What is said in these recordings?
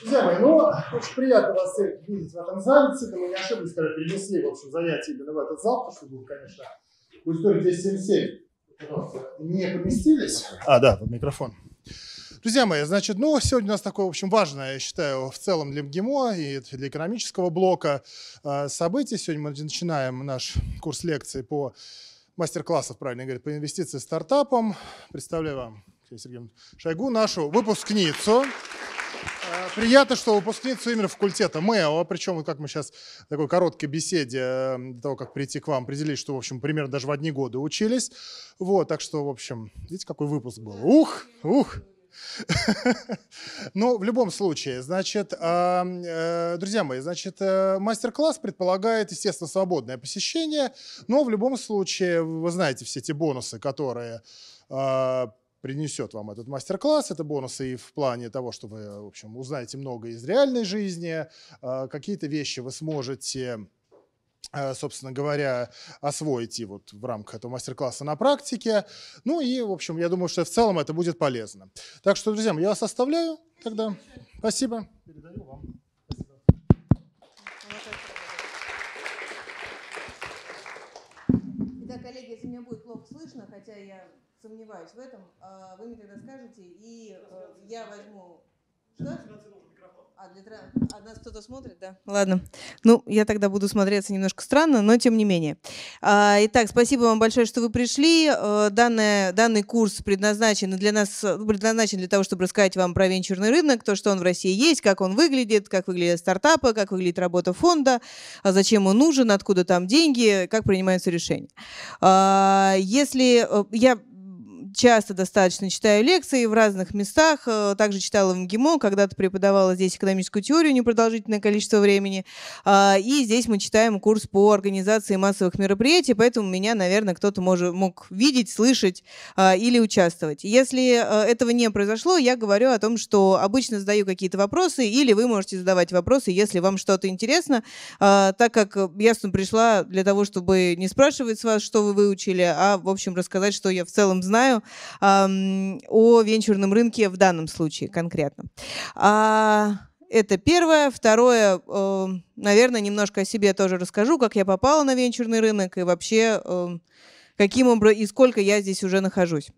Друзья мои, ну, очень приятно вас видеть в этом зале. Цикл мы не ошиблись, когда перенесли, в общем, занятие именно в этот зал, потому что был, конечно, в аудитории 1077 не поместились. А, да, под микрофон. Друзья мои, значит, ну, сегодня у нас такое, в общем, важное, я считаю, в целом для МГИМО и для экономического блока а, событие. Сегодня мы начинаем наш курс лекций по мастер-классов, правильно говорить, по инвестициям стартапам. Представляю вам Сергеем Шойгу, нашу выпускницу. Приятно, что выпускница именно факультета МЭО, а причем, вот как мы сейчас в такой короткой беседе, э, до того, как прийти к вам, определили, что, в общем, примерно даже в одни годы учились. Вот, так что, в общем, видите, какой выпуск был. Ух, ух. Ну, в любом случае, значит, а, э, друзья мои, значит, э, мастер-класс предполагает, естественно, свободное посещение, но в любом случае, вы знаете все эти бонусы, которые а, принесет вам этот мастер-класс. Это бонусы и в плане того, что вы, в общем, узнаете много из реальной жизни. А, какие-то вещи вы сможете а, собственно говоря, освоить и вот в рамках этого мастер-класса на практике. Ну и, в общем, я думаю, что в целом это будет полезно. Так что, друзья, я вас оставляю тогда. Спасибо. Передаю вам. Спасибо. Итак, коллеги, если меня будет плохо слышно, хотя я сомневаюсь в этом. А, вы мне тогда скажете, и э, я возьму... Что? А, для... а нас кто-то смотрит, да? Ладно. Ну, я тогда буду смотреться немножко странно, но тем не менее. А, итак, спасибо вам большое, что вы пришли. Э, данное, данный курс предназначен для нас, предназначен для того, чтобы рассказать вам про венчурный рынок, то, что он в России есть, как он выглядит, как выглядят стартапы, как выглядит работа фонда, а зачем он нужен, откуда там деньги, как принимаются решения. Если э, я часто достаточно читаю лекции в разных местах. Э, также читала в МГИМО, когда-то преподавала здесь экономическую теорию непродолжительное количество времени. А, и здесь мы читаем курс по организации массовых мероприятий, поэтому меня, наверное, кто-то может, мог видеть, слышать а, или участвовать. Если э, этого не произошло, я говорю о том, что обычно задаю какие-то вопросы, или вы можете задавать вопросы, если вам что-то интересно, а, так как я сюда пришла для того, чтобы не спрашивать с вас, что вы выучили, а, в общем, рассказать, что я в целом знаю, о венчурном рынке в данном случае конкретно. А, это первое. Второе, э, наверное, немножко о себе тоже расскажу, как я попала на венчурный рынок и вообще э, каким образом и сколько я здесь уже нахожусь.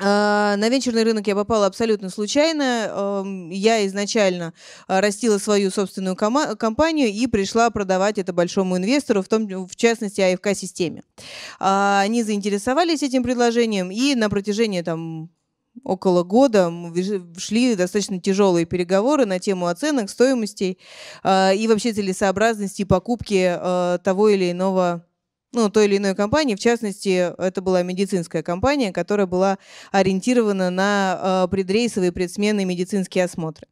А, на венчурный рынок я попала абсолютно случайно. Эм, я изначально э, растила свою собственную компанию и пришла продавать это большому инвестору, в, том, в частности, АФК-системе. А, они заинтересовались этим предложением, и на протяжении там, около года шли достаточно тяжелые переговоры на тему оценок, стоимостей э, и вообще целесообразности покупки э, того или иного ну, той или иной компании. В частности, это была медицинская компания, которая была ориентирована на э, предрейсовые, предсменные медицинские осмотры.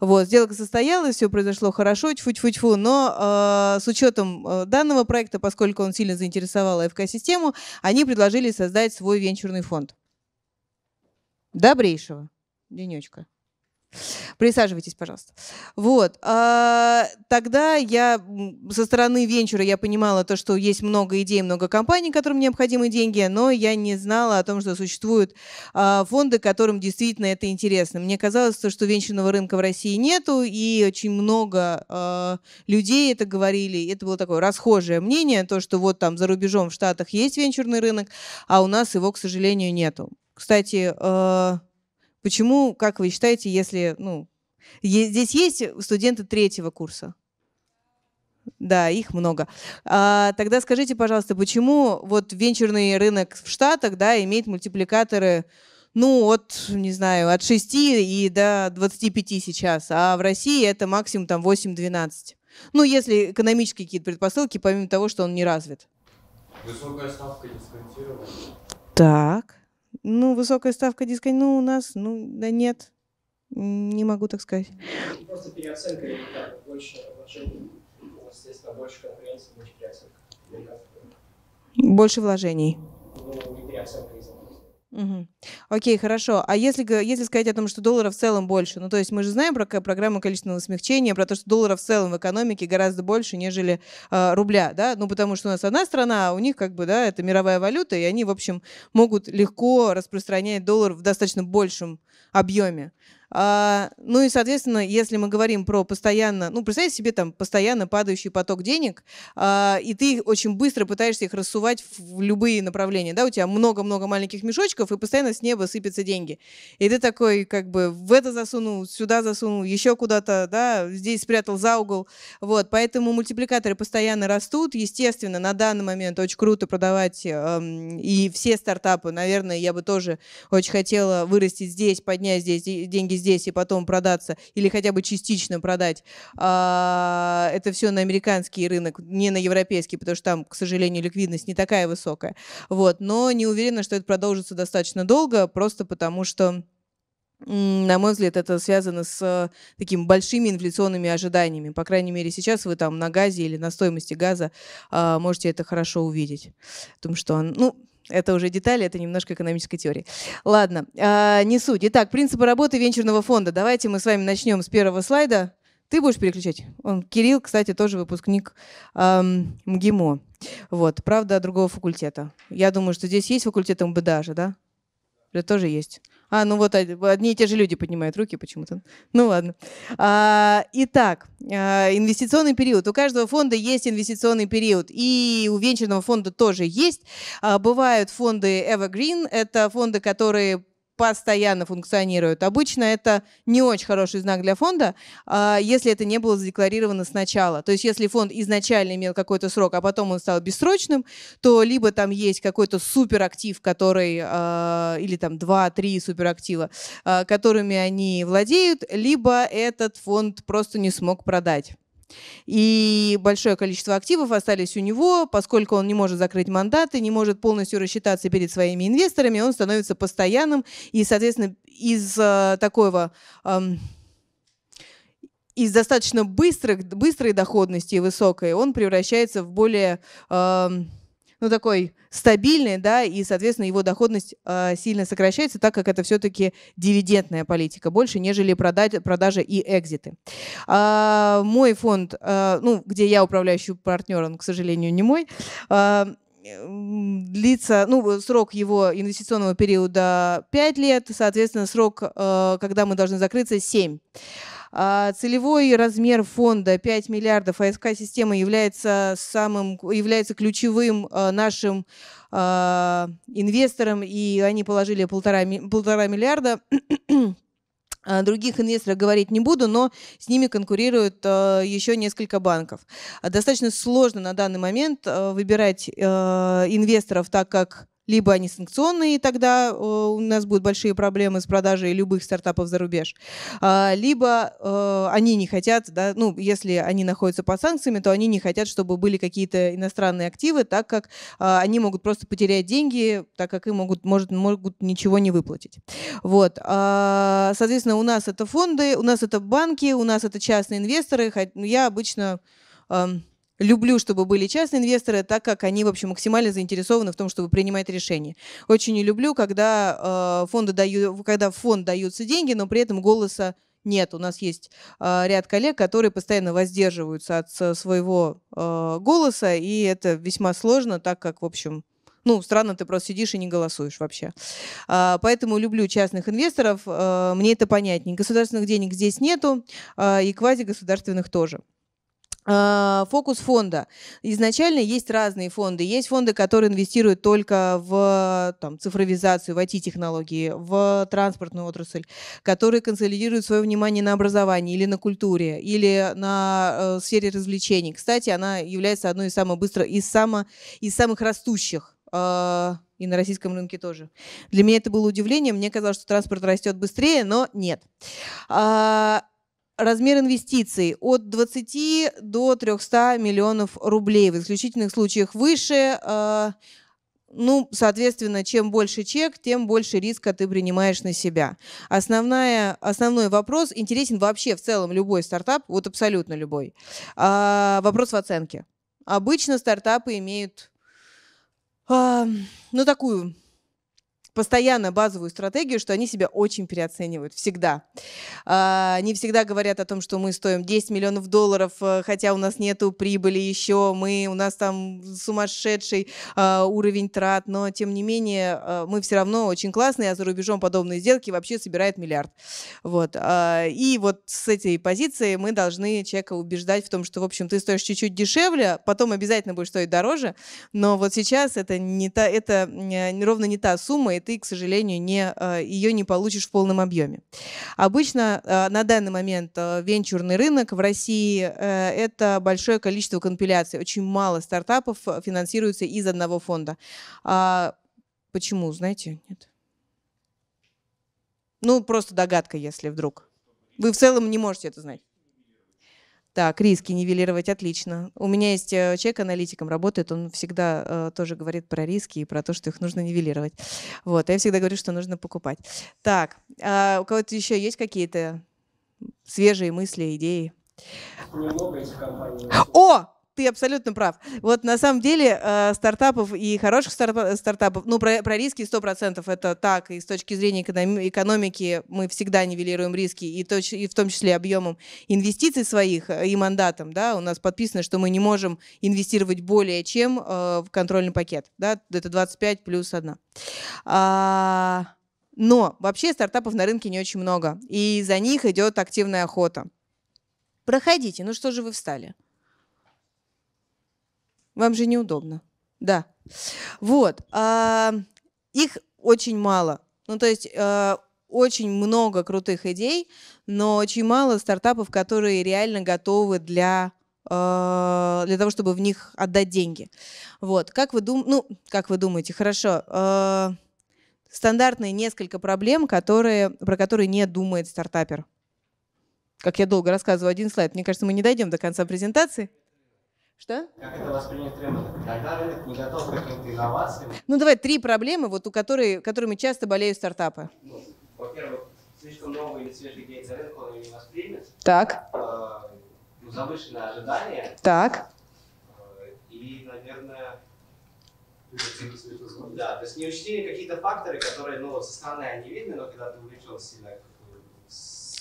Вот, сделка состоялась, все произошло хорошо, тьфу-тьфу-тьфу, но э, с учетом э, данного проекта, поскольку он сильно заинтересовал АФК-систему, они предложили создать свой венчурный фонд. Добрейшего денечка. Присаживайтесь, пожалуйста. Вот. А, тогда я со стороны венчура я понимала то, что есть много идей, много компаний, которым необходимы деньги, но я не знала о том, что существуют а, фонды, которым действительно это интересно. Мне казалось, то, что венчурного рынка в России нету, и очень много а, людей это говорили. Это было такое расхожее мнение, то, что вот там за рубежом в Штатах есть венчурный рынок, а у нас его, к сожалению, нету. Кстати, а, Почему, как вы считаете, если, ну, здесь есть студенты третьего курса? Да, их много. А, тогда скажите, пожалуйста, почему вот венчурный рынок в Штатах, да, имеет мультипликаторы, ну, от, не знаю, от 6 и до 25 сейчас, а в России это максимум там 8-12? Ну, если экономические какие-то предпосылки, помимо того, что он не развит. Высокая ставка дисконтирования. Так. Ну, высокая ставка диска, ну, у нас, ну, да нет, не могу так сказать. Ну, просто переоценка результатов, больше вложений, соответственно, больше конкуренции, больше переоценка. Больше вложений. Ну, не переоценка Угу. Окей, хорошо. А если, если сказать о том, что доллара в целом больше, ну то есть мы же знаем про программу количественного смягчения, про то, что доллара в целом в экономике гораздо больше, нежели э, рубля, да, ну потому что у нас одна страна, а у них как бы, да, это мировая валюта, и они, в общем, могут легко распространять доллар в достаточно большем объеме. А, ну и, соответственно, если мы говорим про постоянно, ну, представьте себе там постоянно падающий поток денег, а, и ты очень быстро пытаешься их рассувать в любые направления, да, у тебя много-много маленьких мешочков, и постоянно с неба сыпятся деньги. И ты такой, как бы, в это засунул, сюда засунул, еще куда-то, да, здесь спрятал за угол, вот, поэтому мультипликаторы постоянно растут, естественно, на данный момент очень круто продавать эм, и все стартапы, наверное, я бы тоже очень хотела вырастить здесь, поднять здесь деньги деньги здесь и потом продаться, или хотя бы частично продать, а, это все на американский рынок, не на европейский, потому что там, к сожалению, ликвидность не такая высокая. Вот. Но не уверена, что это продолжится достаточно долго, просто потому что на мой взгляд, это связано с э, такими большими инфляционными ожиданиями. По крайней мере, сейчас вы там на газе или на стоимости газа а, можете это хорошо увидеть. Потому что, ну, это уже детали, это немножко экономической теории. Ладно, а, не суть. Итак, принципы работы венчурного фонда. Давайте мы с вами начнем с первого слайда. Ты будешь переключать? Он, Кирилл, кстати, тоже выпускник эм, МГИМО. Вот, правда, другого факультета. Я думаю, что здесь есть факультет МБ да? Это тоже есть. А, ну вот одни и те же люди поднимают руки почему-то. Ну ладно. А, итак, а, инвестиционный период. У каждого фонда есть инвестиционный период, и у венчурного фонда тоже есть. А, бывают фонды Evergreen, это фонды, которые постоянно функционируют. Обычно это не очень хороший знак для фонда, а, если это не было задекларировано сначала. То есть если фонд изначально имел какой-то срок, а потом он стал бессрочным, то либо там есть какой-то суперактив, который, а, или там 2-3 суперактива, а, которыми они владеют, либо этот фонд просто не смог продать. И большое количество активов остались у него, поскольку он не может закрыть мандаты, не может полностью рассчитаться перед своими инвесторами, он становится постоянным. И, соответственно, из э, такого... Э, из достаточно быстрых, быстрой доходности и высокой он превращается в более э, ну, такой стабильный, да, и, соответственно, его доходность э, сильно сокращается, так как это все-таки дивидендная политика, больше, нежели продать, продажи и экзиты. Э, мой фонд, э, ну, где я управляющий партнер, он, к сожалению, не мой, э, длится, ну, срок его инвестиционного периода 5 лет, соответственно, срок, когда мы должны закрыться, 7. А, целевой размер фонда 5 миллиардов. АСК-система является, самым, является ключевым а, нашим а, инвестором, и они положили полтора, полтора миллиарда. Других инвесторов говорить не буду, но с ними конкурируют еще несколько банков. Достаточно сложно на данный момент выбирать инвесторов, так как либо они санкционные, и тогда э, у нас будут большие проблемы с продажей любых стартапов за рубеж, а, либо э, они не хотят, да, ну, если они находятся под санкциями, то они не хотят, чтобы были какие-то иностранные активы, так как э, они могут просто потерять деньги, так как им могут, может, могут ничего не выплатить. Вот. А, соответственно, у нас это фонды, у нас это банки, у нас это частные инвесторы. Ну, я обычно эм, люблю, чтобы были частные инвесторы, так как они, в общем, максимально заинтересованы в том, чтобы принимать решения. Очень не люблю, когда, э, фонды даю, когда в фонд даются деньги, но при этом голоса нет. У нас есть э, ряд коллег, которые постоянно воздерживаются от э, своего э, голоса, и это весьма сложно, так как, в общем, ну, странно, ты просто сидишь и не голосуешь вообще. А, поэтому люблю частных инвесторов, а, мне это понятнее. Государственных денег здесь нету, а, и квазигосударственных тоже. А, фокус фонда. Изначально есть разные фонды. Есть фонды, которые инвестируют только в там, цифровизацию, в IT-технологии, в транспортную отрасль, которые консолидируют свое внимание на образовании или на культуре, или на э, сфере развлечений. Кстати, она является одной из самых быстро, из, само, из самых растущих э, и на российском рынке тоже. Для меня это было удивление. Мне казалось, что транспорт растет быстрее, но нет. А, Размер инвестиций от 20 до 300 миллионов рублей. В исключительных случаях выше. Э, ну, соответственно, чем больше чек, тем больше риска ты принимаешь на себя. Основная, основной вопрос интересен вообще в целом любой стартап, вот абсолютно любой. А, вопрос в оценке. Обычно стартапы имеют а, ну, такую постоянно базовую стратегию, что они себя очень переоценивают. Всегда. Они а, всегда говорят о том, что мы стоим 10 миллионов долларов, э, хотя у нас нету прибыли еще, мы, у нас там сумасшедший а, уровень трат, но тем не менее а, мы все равно очень классные, а за рубежом подобные сделки вообще собирает миллиард. Вот. И вот с этой позиции мы должны человека убеждать в том, что, в общем, ты стоишь чуть-чуть дешевле, потом обязательно будешь стоить дороже, но вот сейчас это не та, это ровно не та сумма, и ты, к сожалению, не, э, ее не получишь в полном объеме. Обычно э, на данный момент э, венчурный рынок в России – это большое количество компиляций. Очень мало стартапов финансируется из одного фонда. А почему, знаете? Нет. Ну, просто догадка, если вдруг. Вы в целом не можете это знать. Так, риски нивелировать, отлично. У меня есть э, человек аналитиком работает, он всегда э, тоже говорит про риски и про то, что их нужно нивелировать. Вот, а я всегда говорю, что нужно покупать. Так, а у кого-то еще есть какие-то свежие мысли, идеи? Немного, если компания... О! ты абсолютно прав. Вот на самом деле э, стартапов и хороших стартапов, ну про, про риски 100% это так, и с точки зрения экономики мы всегда нивелируем риски, и, точ и в том числе объемом инвестиций своих э, и мандатом, да, у нас подписано, что мы не можем инвестировать более чем э, в контрольный пакет, да, это 25 плюс 1. А но вообще стартапов на рынке не очень много, и за них идет активная охота. Проходите, ну что же вы встали? Вам же неудобно. Да. Вот. А, их очень мало. Ну, то есть э, очень много крутых идей, но очень мало стартапов, которые реально готовы для э, для того, чтобы в них отдать деньги. Вот. Как вы, дум... ну, как вы думаете? Хорошо. Э, стандартные несколько проблем, которые... про которые не думает стартапер. Как я долго рассказываю один слайд. Мне кажется, мы не дойдем до конца презентации. Что? Как это воспринят рынок? Когда рынок не готов к каким-то инновациям? Ну давай три проблемы, вот у которой, которыми часто болеют стартапы. Ну, во-первых, слишком новый или свежий идеи за рынка он не воспримет. Так. Э, ну, завышенное ожидание. Так. Э, и, наверное, да, то есть не учтены какие-то факторы, которые, ну, со стороны они видны, но когда ты увлечен сильно,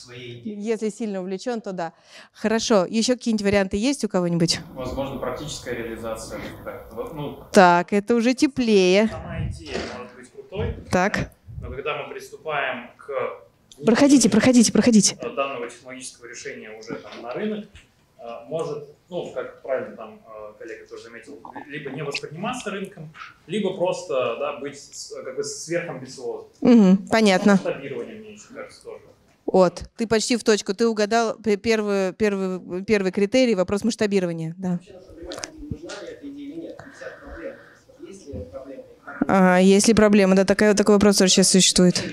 своей идее. Если сильно увлечен, то да. Хорошо. Еще какие-нибудь варианты есть у кого-нибудь? Возможно, практическая реализация. Так, ну, так это уже теплее. Сама идея может быть крутой. Так. Но когда мы приступаем к... Проходите, проходите, проходите. Данного технологического решения уже там на рынок, а, может, ну, как правильно там а, коллега тоже заметил, либо не восприниматься рынком, либо просто да, быть как бы сверхамбициозным. Угу, понятно. Масштабирование, мне еще кажется, тоже. Вот. Ты почти в точку. Ты угадал первый, первый, первый критерий, вопрос масштабирования. Да. Ага, есть ли проблема? Да, такая, такой вопрос тоже сейчас существует.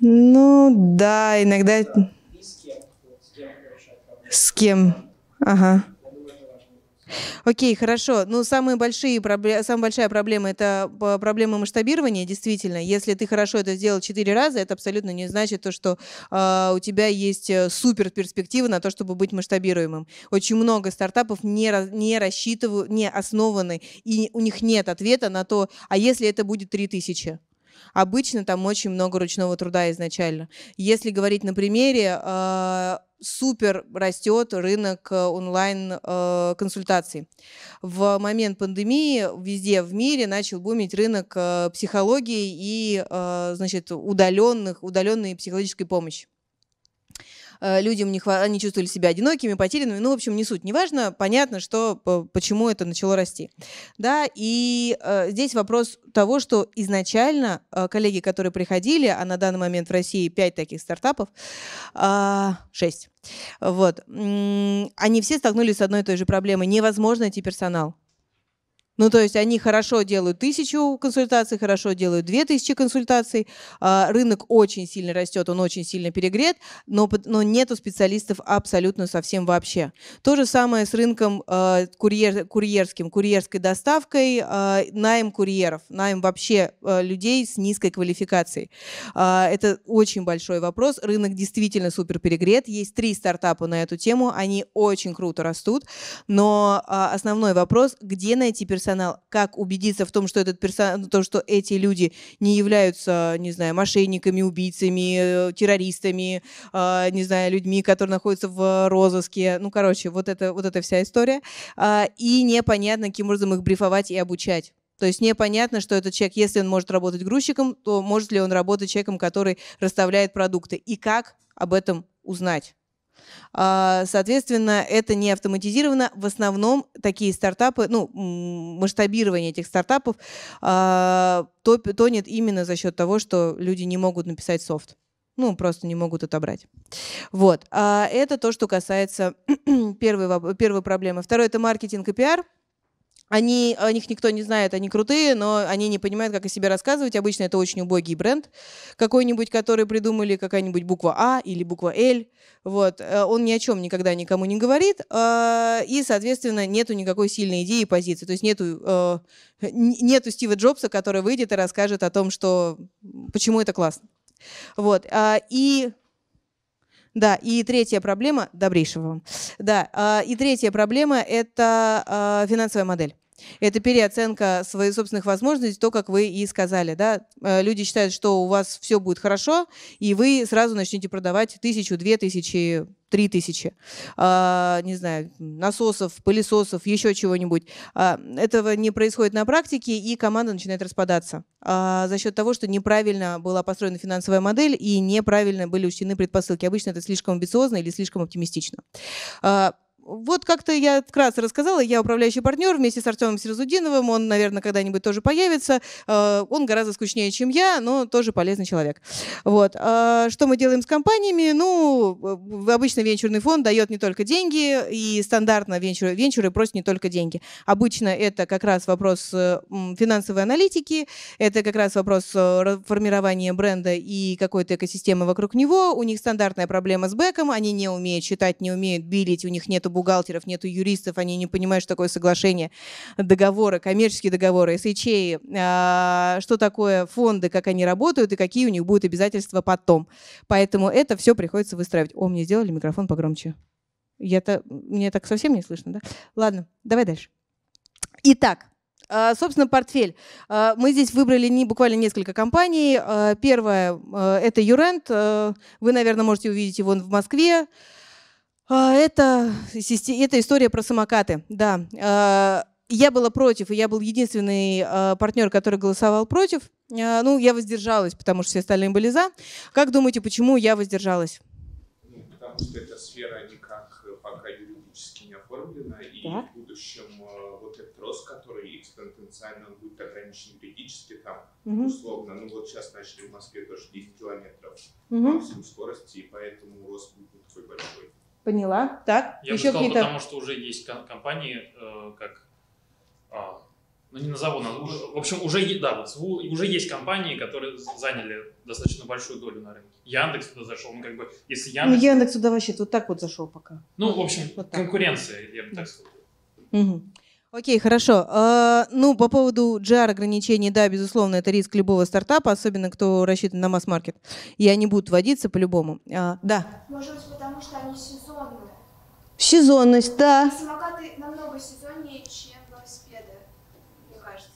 ну, да, иногда... С кем? Ага. Окей, хорошо. Ну, самые большие самая большая проблема – это э, проблема масштабирования, действительно. Если ты хорошо это сделал четыре раза, это абсолютно не значит то, что э, у тебя есть э, супер перспектива на то, чтобы быть масштабируемым. Очень много стартапов не, не рассчитывают, не основаны, и у них нет ответа на то, а если это будет 3000? Обычно там очень много ручного труда изначально. Если говорить на примере, э, супер растет рынок э, онлайн-консультаций. Э, в момент пандемии везде в мире начал бумить рынок психологии и значит, удаленных, удаленной психологической помощи. Э, людям не хва... они чувствовали себя одинокими, потерянными, ну, в общем, не суть, неважно, понятно, что, э, почему это начало расти, да, и э, здесь вопрос того, что изначально э, коллеги, которые приходили, а на данный момент в России 5 таких стартапов, э, а, 6, вот, они все столкнулись с одной и той же проблемой, невозможно найти персонал, ну, то есть они хорошо делают тысячу консультаций, хорошо делают две тысячи консультаций. А, рынок очень сильно растет, он очень сильно перегрет, но, но нету специалистов абсолютно совсем вообще. То же самое с рынком а, курьер, курьерским, курьерской доставкой, а, найм курьеров, найм вообще людей с низкой квалификацией. Это очень большой вопрос. Рынок действительно супер перегрет. Есть три стартапа на эту тему, они очень круто растут, но основной вопрос, где найти персонал персонал, как убедиться в том, что этот персонал, ну, то, что эти люди не являются, не знаю, мошенниками, убийцами, э, террористами, э, не знаю, людьми, которые находятся в розыске. Ну, короче, вот это, вот эта вся история. А, и непонятно, каким образом их брифовать и обучать. То есть непонятно, что этот человек, если он может работать грузчиком, то может ли он работать человеком, который расставляет продукты. И как об этом узнать? А, соответственно, это не автоматизировано. В основном такие стартапы, ну, масштабирование этих стартапов а, тонет именно за счет того, что люди не могут написать софт. Ну, просто не могут отобрать. Вот. А это то, что касается первой, первой проблемы. Второе – это маркетинг и пиар – они, о них никто не знает, они крутые, но они не понимают, как о себе рассказывать. Обычно это очень убогий бренд какой-нибудь, который придумали, какая-нибудь буква А или буква Л. Вот. Э, он ни о чем никогда никому не говорит. Э, и, соответственно, нету никакой сильной идеи и позиции. То есть нету, э, нету Стива Джобса, который выйдет и расскажет о том, что, почему это классно. Вот. И да, и третья проблема, добрейшего вам. Да, и третья проблема – это финансовая модель. Это переоценка своих собственных возможностей, то, как вы и сказали. Да? Э, люди считают, что у вас все будет хорошо, и вы сразу начнете продавать тысячу, две тысячи, три тысячи, а, не знаю, насосов, пылесосов, еще чего-нибудь. А, этого не происходит на практике, и команда начинает распадаться а, за счет того, что неправильно была построена финансовая модель и неправильно были учтены предпосылки. Обычно это слишком амбициозно или слишком оптимистично вот как-то я вкратце рассказала, я управляющий партнер вместе с Артемом Серзудиновым, он, наверное, когда-нибудь тоже появится. Э, он гораздо скучнее, чем я, но тоже полезный человек. Вот. Э, что мы делаем с компаниями? Ну, обычно венчурный фонд дает не только деньги, и стандартно венчуры, венчуры просят не только деньги. Обычно это как раз вопрос э, финансовой аналитики, это как раз вопрос формирования бренда и какой-то экосистемы вокруг него. У них стандартная проблема с бэком, они не умеют читать, не умеют билить, у них нету бухгалтеров, нету юристов, они не понимают, что такое соглашение, договоры, коммерческие договоры, SHA, а, что такое фонды, как они работают и какие у них будут обязательства потом. Поэтому это все приходится выстраивать. О, мне сделали микрофон погромче. Я-то, мне так совсем не слышно, да? Ладно, давай дальше. Итак, а, Собственно, портфель. А, мы здесь выбрали не, буквально несколько компаний. Первое – это Юрент. Вы, наверное, можете увидеть его в Москве. А, это, это история про самокаты, да. А, я была против, и я был единственный а, партнер, который голосовал против. Ну, я воздержалась, потому что все остальные были за. Как думаете, почему я воздержалась? Ну, потому что эта сфера никак э, пока юридически не оформлена, и да? в будущем э, вот этот рост, который экспоненциально будет ограничен юридически, там, угу. условно, ну вот сейчас начали в Москве тоже 10 километров угу. максимум скорости, и поэтому рост будет не такой большой. Поняла. Так, я еще бы сказал, потому что уже есть компании, э, как, а, ну не назову, но, в общем, уже, да, вот, уже есть компании, которые заняли достаточно большую долю на рынке. Яндекс туда зашел, ну как бы, если Яндекс... Ну Яндекс туда вообще вот так вот зашел пока. Ну, в общем, вот конкуренция, я бы так сказал. Угу. Окей, хорошо. А, ну, по поводу GR-ограничений, да, безусловно, это риск любого стартапа, особенно кто рассчитан на масс-маркет. И они будут вводиться по-любому. А, да. Может быть, потому что они сезонные. Сезонность, да. самокаты намного сезоннее, чем велосипеды, мне кажется.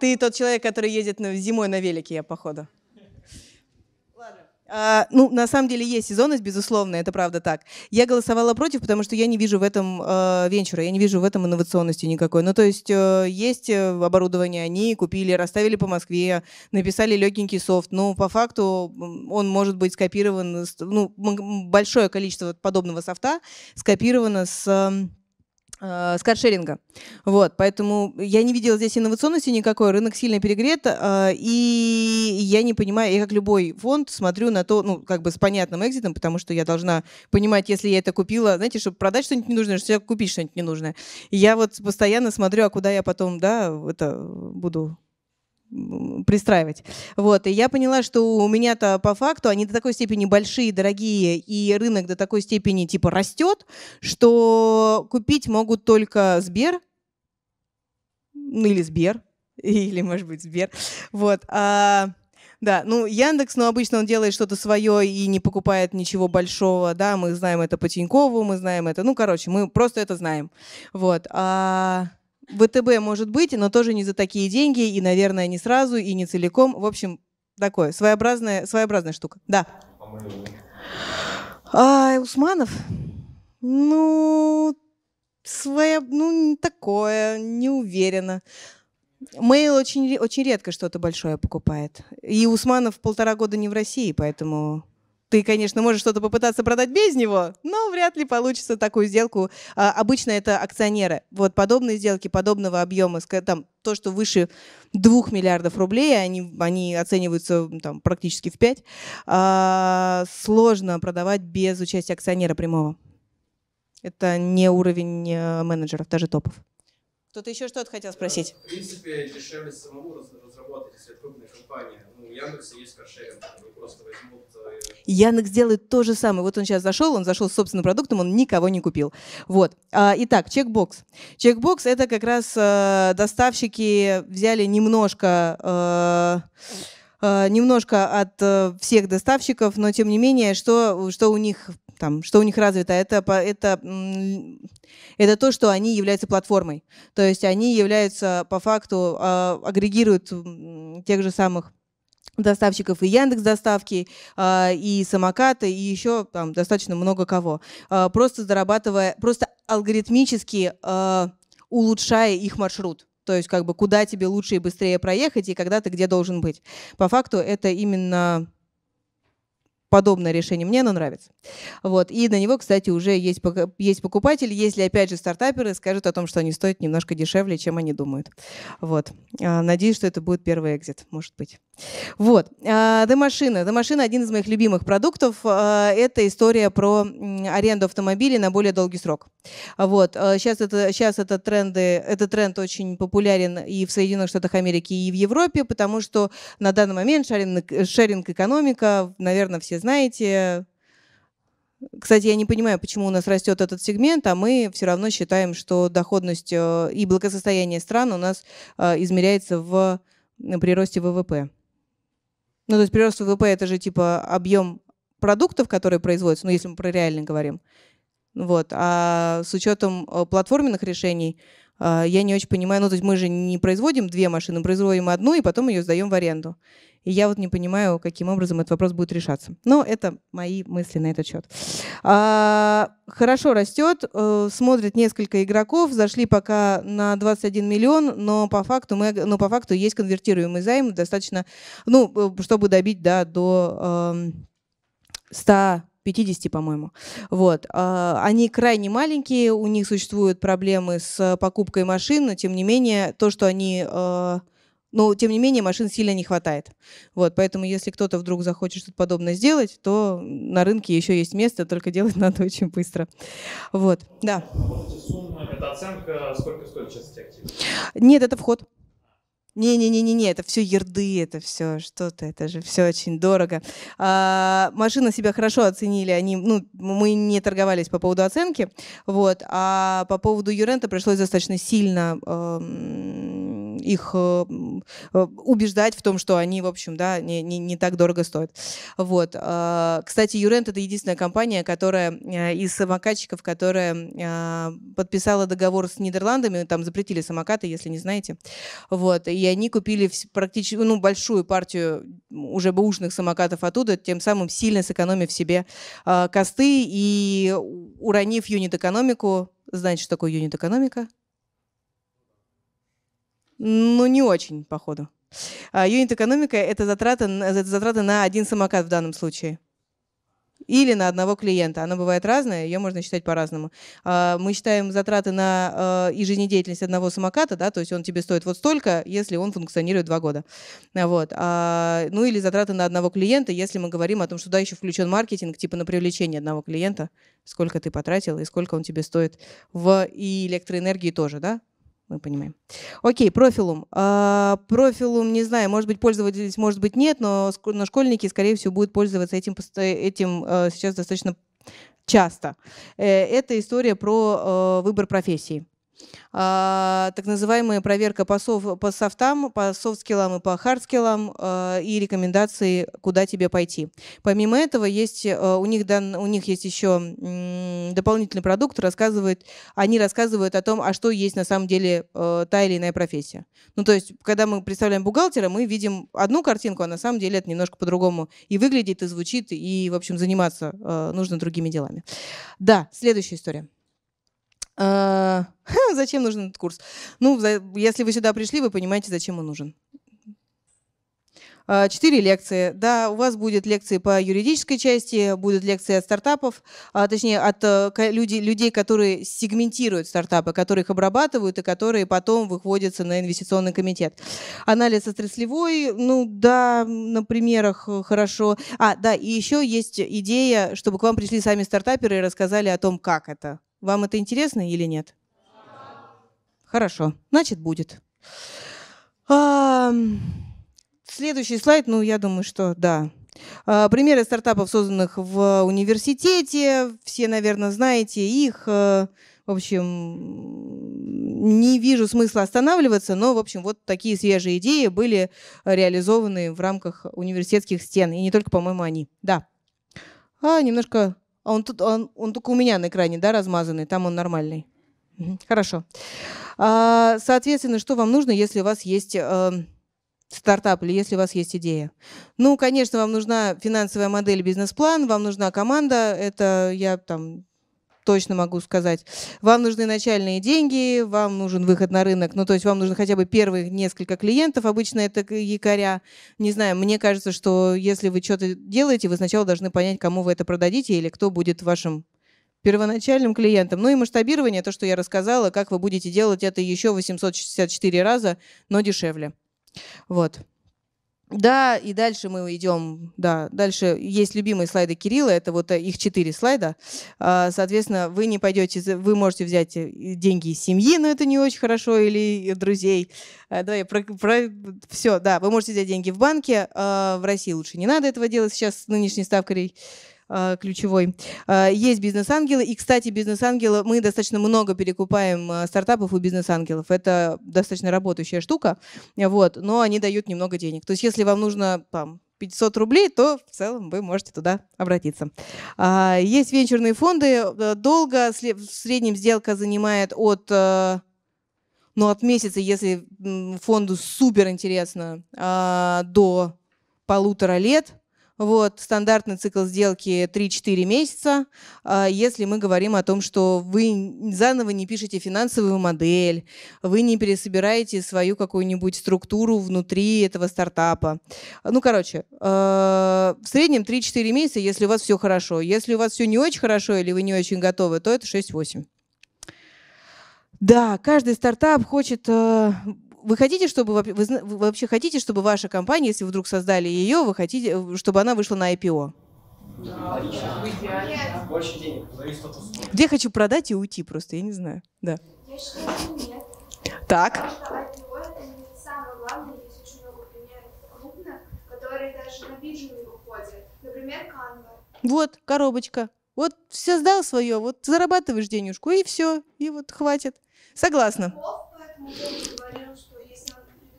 Ты тот человек, который ездит зимой на велике, я походу. А, ну, на самом деле есть сезонность, безусловно, это правда так. Я голосовала против, потому что я не вижу в этом э, венчура, я не вижу в этом инновационности никакой. Ну, то есть э, есть э, оборудование, они купили, расставили по Москве, написали легенький софт. Ну, по факту он может быть скопирован, ну, большое количество подобного софта скопировано с... Э, Э, с каршеринга. Вот, поэтому я не видела здесь инновационности никакой, рынок сильно перегрет, э, и я не понимаю, я как любой фонд смотрю на то, ну, как бы с понятным экзитом, потому что я должна понимать, если я это купила, знаете, чтобы продать что-нибудь ненужное, чтобы купить что-нибудь ненужное. И я вот постоянно смотрю, а куда я потом, да, это буду пристраивать. Вот. И я поняла, что у меня-то по факту они до такой степени большие, дорогие, и рынок до такой степени типа растет, что купить могут только Сбер, ну или Сбер, или, может быть, Сбер. Вот. А, да, ну Яндекс, ну обычно он делает что-то свое и не покупает ничего большого, да, мы знаем это по Тинькову, мы знаем это, ну короче, мы просто это знаем, вот. А, ВТБ может быть, но тоже не за такие деньги, и, наверное, не сразу, и не целиком. В общем, такое, своеобразная, своеобразная штука. Да. А, Усманов? Ну, своя, ну, такое, не уверена. Мейл очень, очень редко что-то большое покупает. И Усманов полтора года не в России, поэтому... Ты, конечно, можешь что-то попытаться продать без него, но вряд ли получится такую сделку. А, обычно это акционеры. Вот подобные сделки, подобного объема, там, то, что выше 2 миллиардов рублей, они, они оцениваются там, практически в 5, а, сложно продавать без участия акционера прямого. Это не уровень э, менеджеров, даже топов. Кто-то еще что-то хотел спросить? В принципе, дешевле самому работать, если это крупная компания. Ну, у Яндекса есть каршеринг, они просто возьмут... Э, Яндекс делает то же самое. Вот он сейчас зашел, он зашел с собственным продуктом, он никого не купил. Вот. А, итак, чекбокс. Чекбокс — это как раз э, доставщики взяли немножко э, немножко от всех доставщиков, но тем не менее, что, что у них там, что у них развито, это, это, это то, что они являются платформой. То есть они являются, по факту, а, агрегируют тех же самых доставщиков и Яндекс доставки, а, и самокаты, и еще там достаточно много кого. А, просто зарабатывая, просто алгоритмически улучшая их маршрут. То есть как бы куда тебе лучше и быстрее проехать, и когда ты где должен быть. По факту это именно подобное решение. Мне оно нравится. Вот. И на него, кстати, уже есть, есть покупатель, если, опять же, стартаперы скажут о том, что они стоят немножко дешевле, чем они думают. Вот. А, надеюсь, что это будет первый экзит, может быть. Вот. Э, The Машина. The Машина один из моих любимых продуктов. Э, это история про аренду автомобилей на более долгий срок. Вот. Сейчас, э, это, сейчас это тренды, этот тренд очень популярен и в Соединенных Штатах Америки, и в Европе, потому что на данный момент шаринг, шеринг-экономика, наверное, все знаете, кстати, я не понимаю, почему у нас растет этот сегмент, а мы все равно считаем, что доходность и благосостояние стран у нас измеряется в приросте ВВП. Ну, то есть прирост ВВП это же типа объем продуктов, которые производятся, ну, если мы про реальный говорим. Вот. А с учетом э, платформенных решений а, я не очень понимаю, ну то есть мы же не производим две машины, мы производим одну и потом ее сдаем в аренду. И я вот не понимаю, каким образом этот вопрос будет решаться. Но это мои мысли на этот счет. А, хорошо растет, э, смотрит несколько игроков, зашли пока на 21 миллион, но по факту, мы, но по факту есть конвертируемый займ, достаточно, ну, э, чтобы добить да, до 100 эм, 50, по-моему. Вот. А, они крайне маленькие, у них существуют проблемы с покупкой машин, но тем не менее, то, что они а, но, тем не менее, машин сильно не хватает. Вот, поэтому, если кто-то вдруг захочет что-то подобное сделать, то на рынке еще есть место, только делать надо очень быстро. Вот, да. А это оценка, сколько стоит сейчас эти активы? Нет, это вход. Не-не-не-не-не, это все ерды, это все что-то, это же все очень дорого. А, машина себя хорошо оценили, они, ну, мы не торговались по поводу оценки, вот, а по поводу Юрента пришлось достаточно сильно эм, их э, э, убеждать в том, что они, в общем, да, не, не, не так дорого стоят. Вот. Э, кстати, Юрент — это единственная компания, которая из самокатчиков, которая подписала договор с Нидерландами, там запретили самокаты, если не знаете. Вот. И они купили практически, ну, большую партию уже бэушных самокатов оттуда, тем самым сильно сэкономив себе косты и уронив юнит-экономику. Знаете, что такое юнит-экономика? Ну, не очень, походу. А, Юнит экономика — это затраты, это затраты на один самокат в данном случае. Или на одного клиента. Она бывает разная, ее можно считать по-разному. А, мы считаем затраты на ежедневность а, одного самоката, да, то есть он тебе стоит вот столько, если он функционирует два года. Вот. Ну или затраты на одного клиента, если мы говорим о том, что да, еще включен маркетинг, типа на привлечение одного клиента, сколько ты потратил и сколько он тебе стоит в и электроэнергии тоже, да, мы понимаем. Окей, профилум. А, профилум, не знаю, может быть, пользовались, может быть, нет, но, но школьники, скорее всего, будут пользоваться этим, э, этим э, сейчас достаточно часто. Э, это история про выбор профессии. А, так называемая проверка по, сов, по софтам, по софт-скиллам и по хард-скиллам а, и рекомендации, куда тебе пойти. Помимо этого, есть, э, у, них дан, у них есть еще дополнительный продукт, рассказывает, они рассказывают о том, а что есть на самом деле э, та или иная профессия. Ну, то есть, когда мы представляем бухгалтера, мы видим одну картинку, а на самом деле это немножко по-другому и выглядит, и звучит, и, в общем, заниматься э, нужно другими делами. Да, следующая история. А, зачем нужен этот курс? Ну, если вы сюда пришли, вы понимаете, зачем он нужен. А, четыре лекции. Да, у вас будут лекции по юридической части, будут лекции от стартапов, а, точнее, от э, людей, людей, которые сегментируют стартапы, которые их обрабатывают и которые потом выходятся на инвестиционный комитет. Анализ отраслевой, ну да, на примерах э, хорошо. А, да, и еще есть идея, чтобы к вам пришли сами стартаперы и рассказали о том, как это вам это интересно или нет? Хорошо, значит будет. следующий слайд, ну я думаю, что да. А, примеры стартапов, созданных в университете, все, наверное, знаете их. Э, в общем, не вижу смысла останавливаться, но, в общем, вот такие свежие идеи были реализованы в рамках университетских стен. И не только, по-моему, они. Да. А немножко а он тут, он, он только у меня на экране, да, размазанный, там он нормальный. Хорошо. А, соответственно, что вам нужно, если у вас есть э, стартап или если у вас есть идея? Ну, конечно, вам нужна финансовая модель, бизнес-план, вам нужна команда. Это я там точно могу сказать. Вам нужны начальные деньги, вам нужен выход на рынок, ну, то есть вам нужно хотя бы первые несколько клиентов, обычно это якоря. Не знаю, мне кажется, что если вы что-то делаете, вы сначала должны понять, кому вы это продадите или кто будет вашим первоначальным клиентам. Ну и масштабирование, то, что я рассказала, как вы будете делать это еще 864 раза, но дешевле. Вот. Да, и дальше мы уйдем. да, дальше есть любимые слайды Кирилла, это вот э, их четыре слайда. А, соответственно, вы не пойдете, вы можете взять э, деньги из семьи, но это не очень хорошо, или друзей. А, давай, про, про, все, да, вы можете взять деньги в банке, а, в России лучше не надо этого делать сейчас, нынешней ставкой а, ключевой. А, есть бизнес-ангелы. И, кстати, бизнес-ангелы, мы достаточно много перекупаем а, стартапов у бизнес-ангелов. Это достаточно работающая штука, вот, но они дают немного денег. То есть если вам нужно там, 500 рублей, то в целом вы можете туда обратиться. Есть венчурные фонды. Э, долго в среднем сделка занимает от э, ну, от месяца, если фонду супер интересно, до полутора лет – вот, стандартный цикл сделки 3-4 месяца. А если мы говорим о том, что вы заново не пишете финансовую модель, вы не пересобираете свою какую-нибудь структуру внутри этого стартапа. Ну, короче, э, в среднем 3-4 месяца, если у вас все хорошо. Если у вас все не очень хорошо или вы не очень готовы, то это 6-8. Да, каждый стартап хочет э, вы хотите, чтобы вы, вы вообще хотите, чтобы ваша компания, если вдруг создали ее, вы хотите, э, чтобы она вышла на IPO? Где Я хочу продать и уйти просто, я не знаю. Да. Так. Вот, коробочка. Вот все создал свое, вот зарабатываешь денежку, и все, и вот хватит. Согласна. Поэтому я что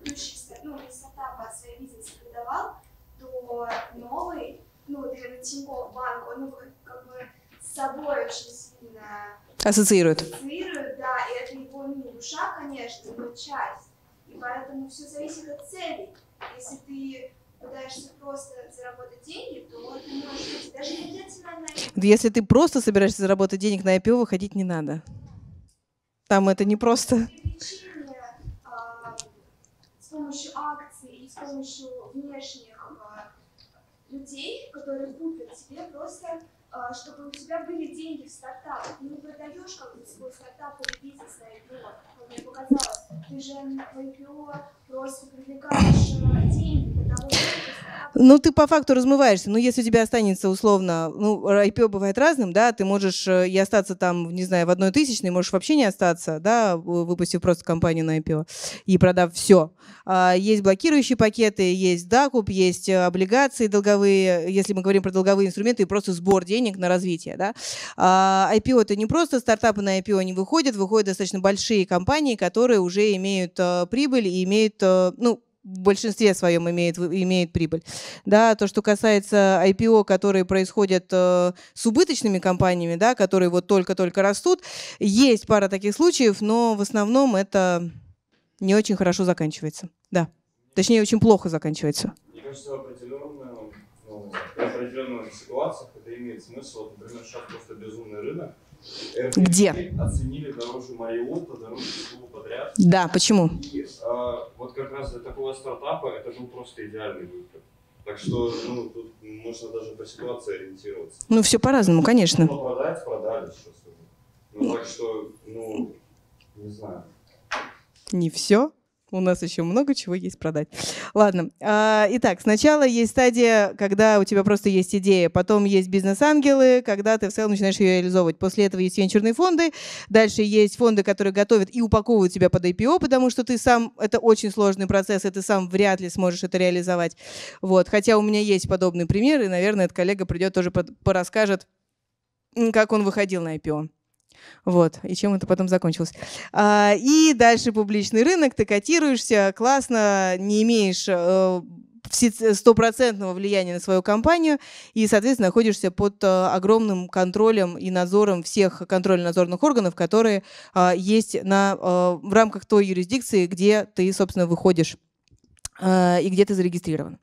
предыдущий, ну, стартап от своей бизнеса продавал, то новый, ну, наверное, Тинькофф банк, он ну, как бы с собой очень сильно ассоциирует. Ассоциирует, да, и это его ну, душа, конечно, но часть. И поэтому все зависит от цели. Если ты пытаешься просто заработать деньги, то ты можешь даже не обязательно Если ты просто собираешься заработать денег на IPO, выходить не надо. Там это не просто. Причина помощью акций и с помощью внешних э, людей, которые купят тебе просто, э, чтобы у тебя были деньги в стартап. Ты не продаешь как бы свой стартап или бизнес на IPO, как мне показалось. Ты же на IPO ну, ты по факту размываешься. ну, если у тебя останется условно, ну, IPO бывает разным, да, ты можешь э, и остаться там, не знаю, в одной тысячной, можешь вообще не остаться, да, выпустив просто компанию на IPO и продав все. А, есть блокирующие пакеты, есть докуп, есть э, облигации долговые, если мы говорим про долговые инструменты, и просто сбор денег на развитие, да. А IPO это не просто стартапы на IPO не выходят, выходят достаточно большие компании, которые уже имеют э, прибыль и имеют Э, ну, в большинстве своем имеет, имеет прибыль. Да, то, что касается IPO, которые происходят э, с убыточными компаниями, да, которые вот только-только растут, есть пара таких случаев, но в основном это не очень хорошо заканчивается. Да. Точнее, очень плохо заканчивается. Мне кажется, в определенных, ну, в определенных ситуациях это имеет смысл. например, сейчас просто безумный рынок, где? Оценили дороже Мариотта, дороже всего подряд. Да, почему? И, а, вот как раз для такого стартапа это был просто идеальный выбор. Так что, ну, тут можно даже по ситуации ориентироваться. Ну, все по-разному, конечно. Ну, продать, продали сейчас. Ну, так что, ну, не знаю. Не все? у нас еще много чего есть продать. Ладно. А, итак, сначала есть стадия, когда у тебя просто есть идея, потом есть бизнес-ангелы, когда ты в целом начинаешь ее реализовывать. После этого есть венчурные фонды, дальше есть фонды, которые готовят и упаковывают тебя под IPO, потому что ты сам, это очень сложный процесс, и ты сам вряд ли сможешь это реализовать. Вот. Хотя у меня есть подобный пример, и, наверное, этот коллега придет тоже порасскажет, как он выходил на IPO. Вот. И чем это потом закончилось. А, и дальше публичный рынок, ты котируешься, классно, не имеешь э, стопроцентного влияния на свою компанию и, соответственно, находишься под э, огромным контролем и надзором всех контрольно-надзорных органов, которые а, есть на, э, в рамках той юрисдикции, где ты, собственно, выходишь Э, и где ты зарегистрирован.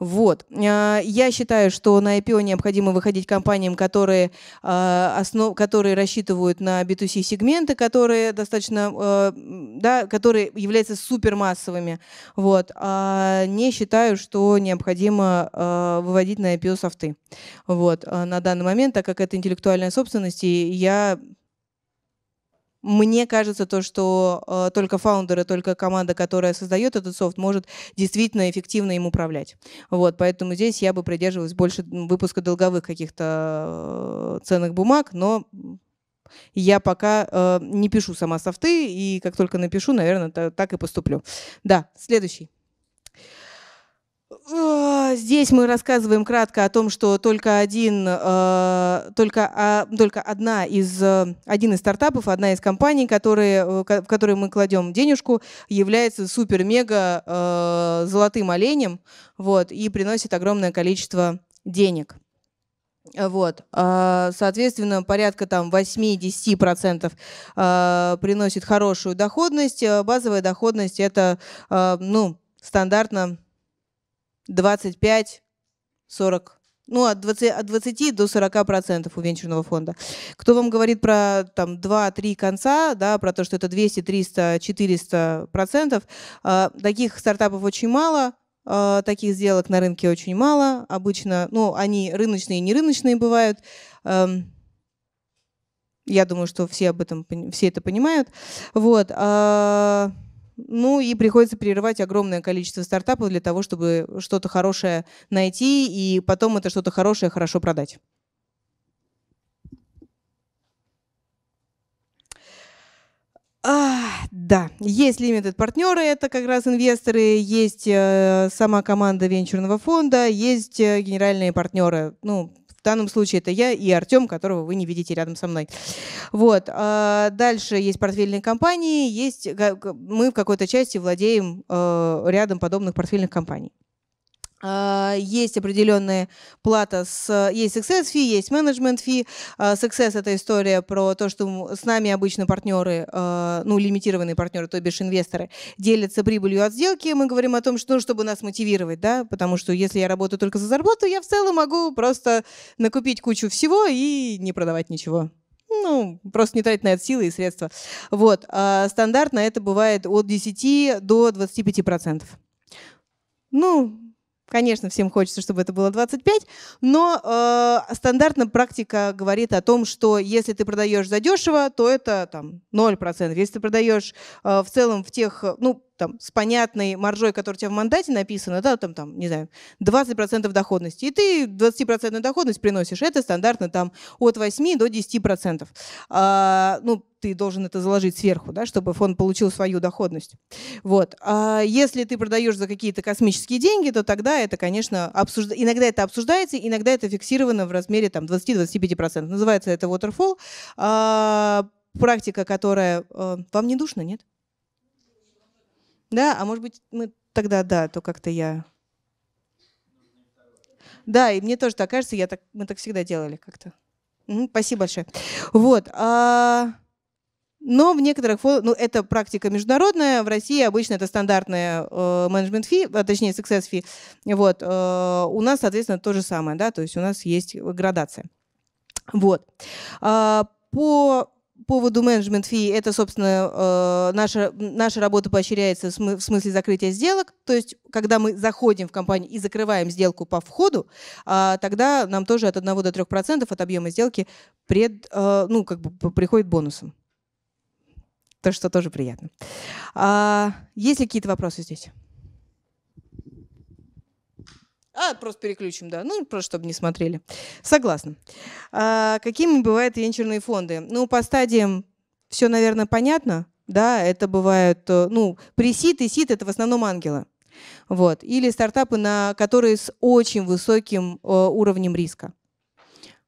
Вот. Э, я считаю, что на IPO необходимо выходить компаниям, которые, э, основ, которые рассчитывают на B2C-сегменты, которые достаточно, да, которые являются супермассовыми. Вот. А не считаю, что необходимо выводить на IPO софты. Вот. На данный момент, так как это интеллектуальная собственность, и я мне кажется, то, что э, только фаундеры, только команда, которая создает этот софт, может действительно эффективно им управлять. Вот, поэтому здесь я бы придерживалась больше выпуска долговых каких-то э, ценных бумаг, но я пока э, не пишу сама софты, и как только напишу, наверное, так и поступлю. Да, следующий. А, здесь мы рассказываем кратко о том, что только, один, э, только, а, только одна из, э, один из стартапов, одна из компаний, которые, э, в которые мы кладем денежку, является супер-мега золотым оленем вот, и приносит огромное количество денег. Вот. А, соответственно, порядка там 8-10% приносит хорошую доходность. Базовая доходность – это ну, стандартно 25, 40 ну, от 20, от 20 до 40 процентов у венчурного фонда. Кто вам говорит про там 2-3 конца, да, про то, что это 200, 300, 400 процентов, э, таких стартапов очень мало, а, таких сделок на рынке очень мало. Обычно, ну, они рыночные и нерыночные бывают. Эм, я думаю, что все об этом, все это понимают. Вот. А, ну и приходится прерывать огромное количество стартапов для того, чтобы что-то хорошее найти и потом это что-то хорошее хорошо продать. А, да, есть лимитед партнеры, это как раз инвесторы, есть э, сама команда венчурного фонда, есть э, генеральные партнеры, ну, в данном случае это я и Артем, которого вы не видите рядом со мной. Вот. А, дальше есть портфельные компании, есть мы в какой-то части владеем э, рядом подобных портфельных компаний. А, есть определенная плата, с, есть success fee, есть management fee. А, success – это история про то, что с нами обычно партнеры, а, ну, лимитированные партнеры, то бишь инвесторы, делятся прибылью от сделки. Мы говорим о том, что, ну, чтобы нас мотивировать, да, потому что если я работаю только за зарплату, я в целом могу просто накупить кучу всего и не продавать ничего ну, просто не тратить на это силы и средства. Вот. А стандартно это бывает от 10 до 25 процентов. Ну, Конечно, всем хочется, чтобы это было 25, но э, стандартно практика говорит о том, что если ты продаешь задешево, то это там 0%. Если ты продаешь э, в целом в тех, э, ну, там, с понятной маржой, которая у тебя в мандате написана, да, там, там, не знаю, 20% доходности, и ты 20% доходность приносишь, это стандартно там от 8 до 10%. А, ну, ты должен это заложить сверху, да, чтобы фонд получил свою доходность. Вот. А если ты продаешь за какие-то космические деньги, то тогда это, конечно, обсужда... иногда это обсуждается, иногда это фиксировано в размере там, 20-25%. Называется это waterfall. А, практика, которая... Э, Вам не душно, нет? Да, а может быть, мы тогда, да, то как-то я... Да, и мне тоже так кажется, я так, мы так всегда делали как-то. Угу, спасибо большое. Вот. А... Но в некоторых фондах, ну, это практика международная, в России обычно это стандартная э, менеджмент фи, а, точнее, success фи. Вот, э, у нас, соответственно, то же самое, да, то есть у нас есть градация. Вот. А, по поводу менеджмент фи, это, собственно, э, наша, наша работа поощряется в смысле закрытия сделок. То есть, когда мы заходим в компанию и закрываем сделку по входу, а, тогда нам тоже от 1 до 3% от объема сделки пред, э, ну, как бы приходит бонусом. То, что тоже приятно. А, есть ли какие-то вопросы здесь? А, просто переключим, да. Ну, просто чтобы не смотрели. Согласна. А, какими бывают венчурные фонды? Ну, по стадиям все, наверное, понятно. Да, это бывают, э, ну, пресид и сид – это в основном ангелы. Вот. Или стартапы, на которые с очень высоким э, уровнем риска.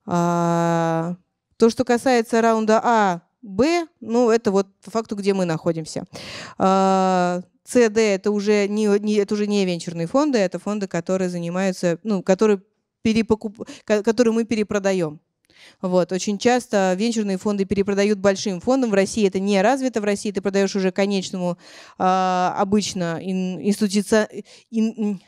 А, то, что касается раунда А, Б, ну это вот по факту, где мы находимся. А, CD это уже не, не, это уже не венчурные фонды, это фонды, которые занимаются, ну, которые, перепокуп, которые мы перепродаем. Вот. Очень часто венчурные фонды перепродают большим фондам. В России это не развито. В России ты продаешь уже конечному э, обычно ин, институци... ин,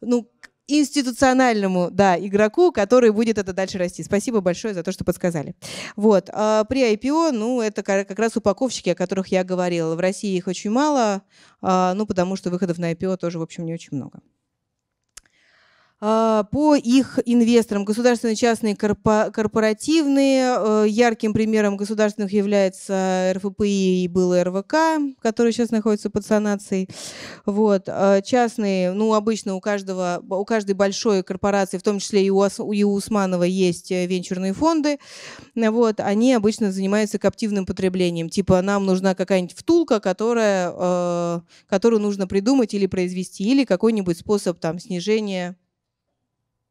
ну, институциональному да, игроку, который будет это дальше расти. Спасибо большое за то, что подсказали. Вот. А при IPO, ну, это как раз упаковщики, о которых я говорила. В России их очень мало, а, ну, потому что выходов на IPO тоже, в общем, не очень много. А, по их инвесторам, государственные, частные, корпоративные. Э, ярким примером государственных является РФПИ и был РВК, который сейчас находится под санацией. Вот. А частные, ну, обычно у, каждого, у каждой большой корпорации, в том числе и у, и у Усманова, есть э, венчурные фонды. Вот. Они обычно занимаются коптивным потреблением. Типа нам нужна какая-нибудь втулка, которая, э, которую нужно придумать или произвести, или какой-нибудь способ там, снижения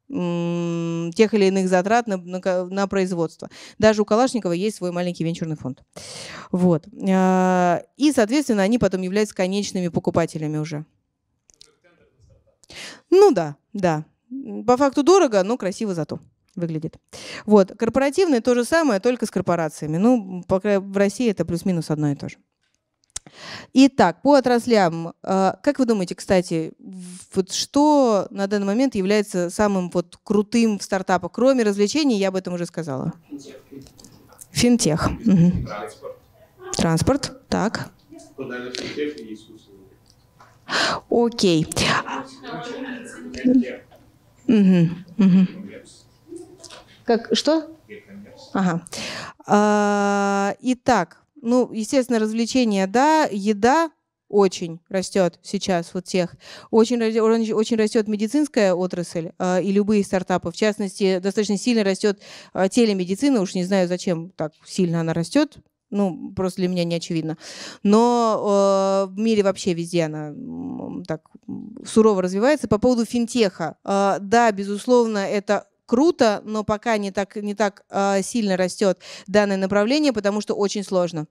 тех или иных затрат на, на, на производство. Даже у Калашникова есть свой маленький венчурный фонд. Вот. А, и, соответственно, они потом являются конечными покупателями уже. Ну да, да. По факту дорого, но красиво зато выглядит. Вот. Корпоративное то же самое, только с корпорациями. Ну, пока в России это плюс-минус одно и то же. Итак, по отраслям. Э, как вы думаете, кстати, вот что на данный момент является самым вот крутым в стартапах, кроме развлечений, я об этом уже сказала. Финтех. Угу. Транспорт. Транспорт, так. Окей. Как, что? Ага. А, итак, ну, естественно, развлечения, да, еда очень растет сейчас вот тех. Очень, очень растет медицинская отрасль э, и любые стартапы. В частности, достаточно сильно растет э, телемедицина. Уж не знаю, зачем так сильно она растет. Ну, просто для меня не очевидно. Но э, в мире вообще везде она так сурово развивается. По поводу финтеха. Э, да, безусловно, это круто, но пока не так, не так э, сильно растет данное направление, потому что очень сложно.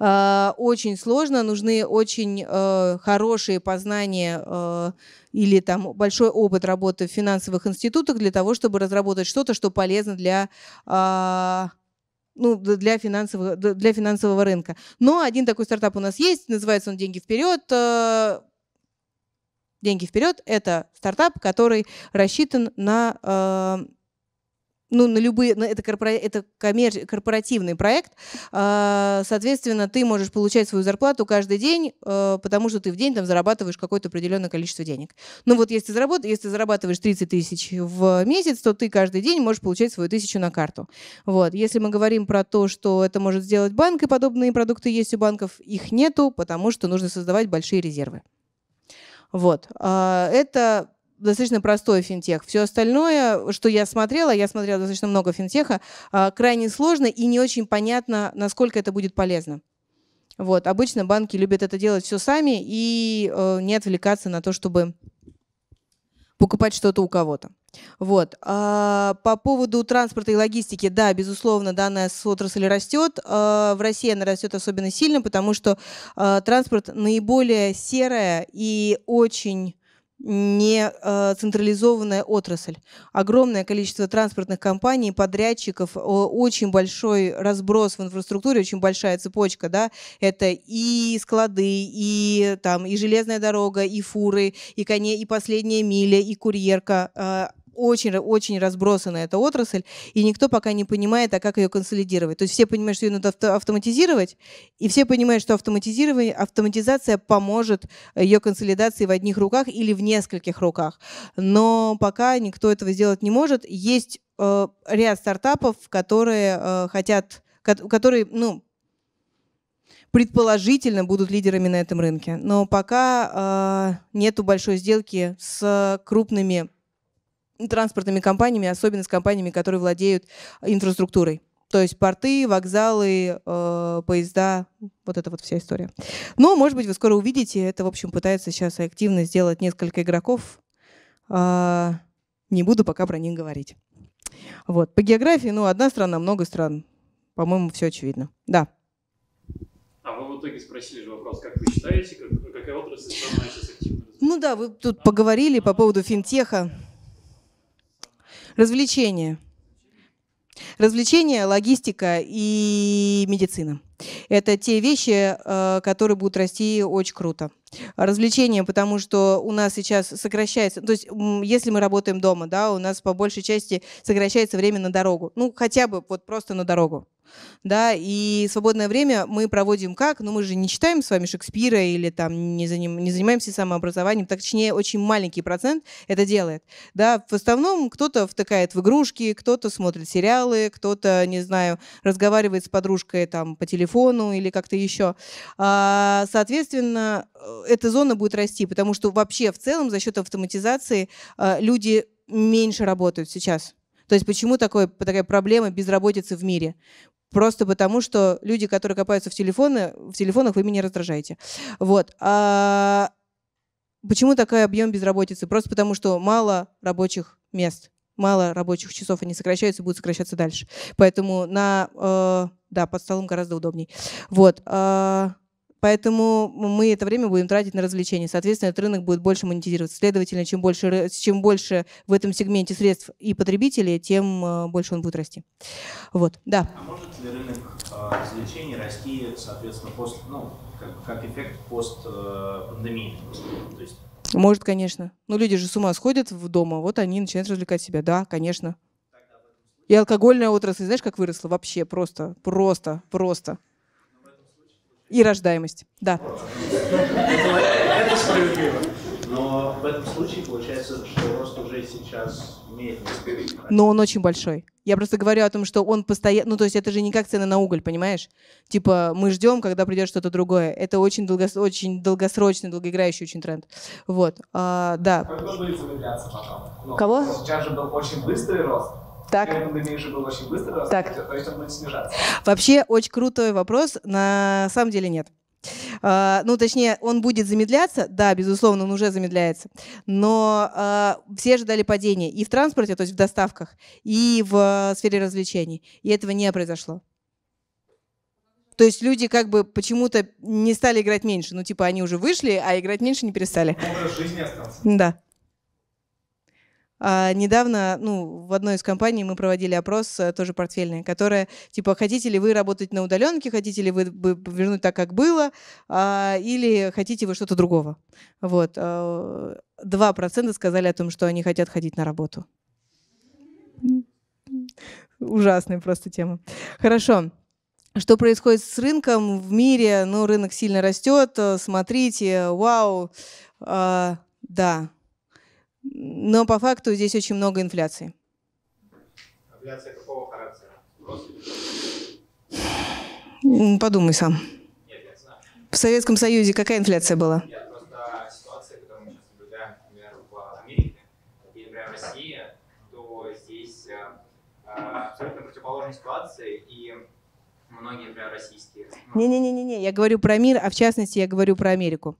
Э, очень сложно, нужны очень э, хорошие познания э, или там большой опыт работы в финансовых институтах для того, чтобы разработать что-то, что полезно для... Э, ну, для финансового, для финансового рынка. Но один такой стартап у нас есть, называется он «Деньги вперед», Деньги вперед – это стартап, который рассчитан на э, ну, на любые, на, это, корпора, это коммер, корпоративный проект, э, соответственно, ты можешь получать свою зарплату каждый день, э, потому что ты в день там зарабатываешь какое-то определенное количество денег. Ну вот если, заработ, если зарабатываешь 30 тысяч в месяц, то ты каждый день можешь получать свою тысячу на карту. Вот. Если мы говорим про то, что это может сделать банк, и подобные продукты есть у банков, их нету, потому что нужно создавать большие резервы. Вот. А, это достаточно простой финтех. Все остальное, что я смотрела, я смотрела достаточно много финтеха, а, крайне сложно и не очень понятно, насколько это будет полезно. Вот. Обычно банки любят это делать все сами и э, не отвлекаться на то, чтобы покупать что-то у кого-то. Вот. А, по поводу транспорта и логистики, да, безусловно, данная отрасль растет. А, в России она растет особенно сильно, потому что а, транспорт наиболее серая и очень не э, централизованная отрасль. Огромное количество транспортных компаний, подрядчиков, э, очень большой разброс в инфраструктуре, очень большая цепочка, да, это и склады, и там, и железная дорога, и фуры, и коне, и последняя миля, и курьерка. Э, очень-очень разбросана эта отрасль, и никто пока не понимает, а как ее консолидировать. То есть все понимают, что ее надо автоматизировать, и все понимают, что автоматизирование, автоматизация поможет э, ее консолидации в одних руках или в нескольких руках. Но пока никто этого сделать не может. Есть э, ряд стартапов, которые э, хотят, которые, ну, предположительно будут лидерами на этом рынке. Но пока э, нету большой сделки с крупными транспортными компаниями, особенно с компаниями, которые владеют инфраструктурой. То есть порты, вокзалы, э, поезда, вот это вот вся история. Но, может быть, вы скоро увидите, это, в общем, пытается сейчас активно сделать несколько игроков. Э, не буду пока про них говорить. Вот. По географии, ну, одна страна, много стран. По-моему, все очевидно. Да. А вы в итоге спросили же вопрос, как вы считаете, как, какая отрасль самая сейчас активно Ну да, вы тут а? поговорили а? по поводу финтеха. Развлечения. Развлечения, логистика и медицина. Это те вещи, э, которые будут расти очень круто. Развлечения, потому что у нас сейчас сокращается, то есть если мы работаем дома, да, у нас по большей части сокращается время на дорогу. Ну, хотя бы вот просто на дорогу да, и свободное время мы проводим как? Ну, мы же не читаем с вами Шекспира или там не, заним, не занимаемся самообразованием, так точнее, очень маленький процент это делает, да, в основном кто-то втыкает в игрушки, кто-то смотрит сериалы, кто-то, не знаю, разговаривает с подружкой там по телефону или как-то еще, а, соответственно, э, эта зона будет расти, потому что вообще в целом за счет автоматизации а, люди меньше работают сейчас. То есть почему такое такая проблема безработицы в мире? Просто потому, что люди, которые копаются в, телефоны, в телефонах, вы меня раздражаете. Вот. А почему такой объем безработицы? Просто потому, что мало рабочих мест, мало рабочих часов, они сокращаются и будут сокращаться дальше. Поэтому на... Э, да, под столом гораздо удобней. Вот. Э, Поэтому мы это время будем тратить на развлечения. Соответственно, этот рынок будет больше монетизироваться. Следовательно, чем больше, чем больше в этом сегменте средств и потребителей, тем э, больше он будет расти. Вот, да. А может ли рынок э, развлечений расти, соответственно, после, ну, как, как эффект постпандемии? Э, есть может, конечно. Но ну, люди же с ума сходят в дома, вот они начинают развлекать себя. Да, конечно. И алкогольная отрасль, знаешь, как выросла? Вообще просто, просто, просто. И рождаемость, да. Это справедливо. Но в этом случае получается, что рост уже сейчас имеет Но он очень большой. Я просто говорю о том, что он постоянно... Ну, то есть это же не как цены на уголь, понимаешь? Типа мы ждем, когда придет что-то другое. Это очень, долгос... очень долгосрочный, долгоиграющий очень тренд. Вот. А, да. Как будет замедляться потом? Ну, Кого? Сейчас же был очень быстрый рост. Так. Я так. Вообще, очень крутой вопрос. На самом деле нет. А, ну, точнее, он будет замедляться, да, безусловно, он уже замедляется, но э, все ожидали падения и в транспорте, то есть в доставках, и в а, сфере развлечений, и этого не произошло. То есть люди как бы почему-то не стали играть меньше, ну типа они уже вышли, а играть меньше не перестали. Образ жизни остался. Да. А, недавно, ну, в одной из компаний мы проводили опрос, э, тоже портфельный, которая, типа, хотите ли вы работать на удаленке, хотите ли вы вернуть так, как было, а, или хотите вы что-то другого. Вот. А, два процента сказали о том, что они хотят ходить на работу. Ужасная просто тема. Хорошо. Что происходит с рынком в мире? Ну, рынок сильно растет. Э, смотрите, вау. А, да. Но по факту здесь очень много инфляции. Инфляция какого характера? Подумай сам. Нет, я знаю. В Советском Союзе какая инфляция была? Нет. абсолютно противоположной ситуации, и многие, например, российские. Не-не-не, я говорю про мир, а в частности я говорю про Америку.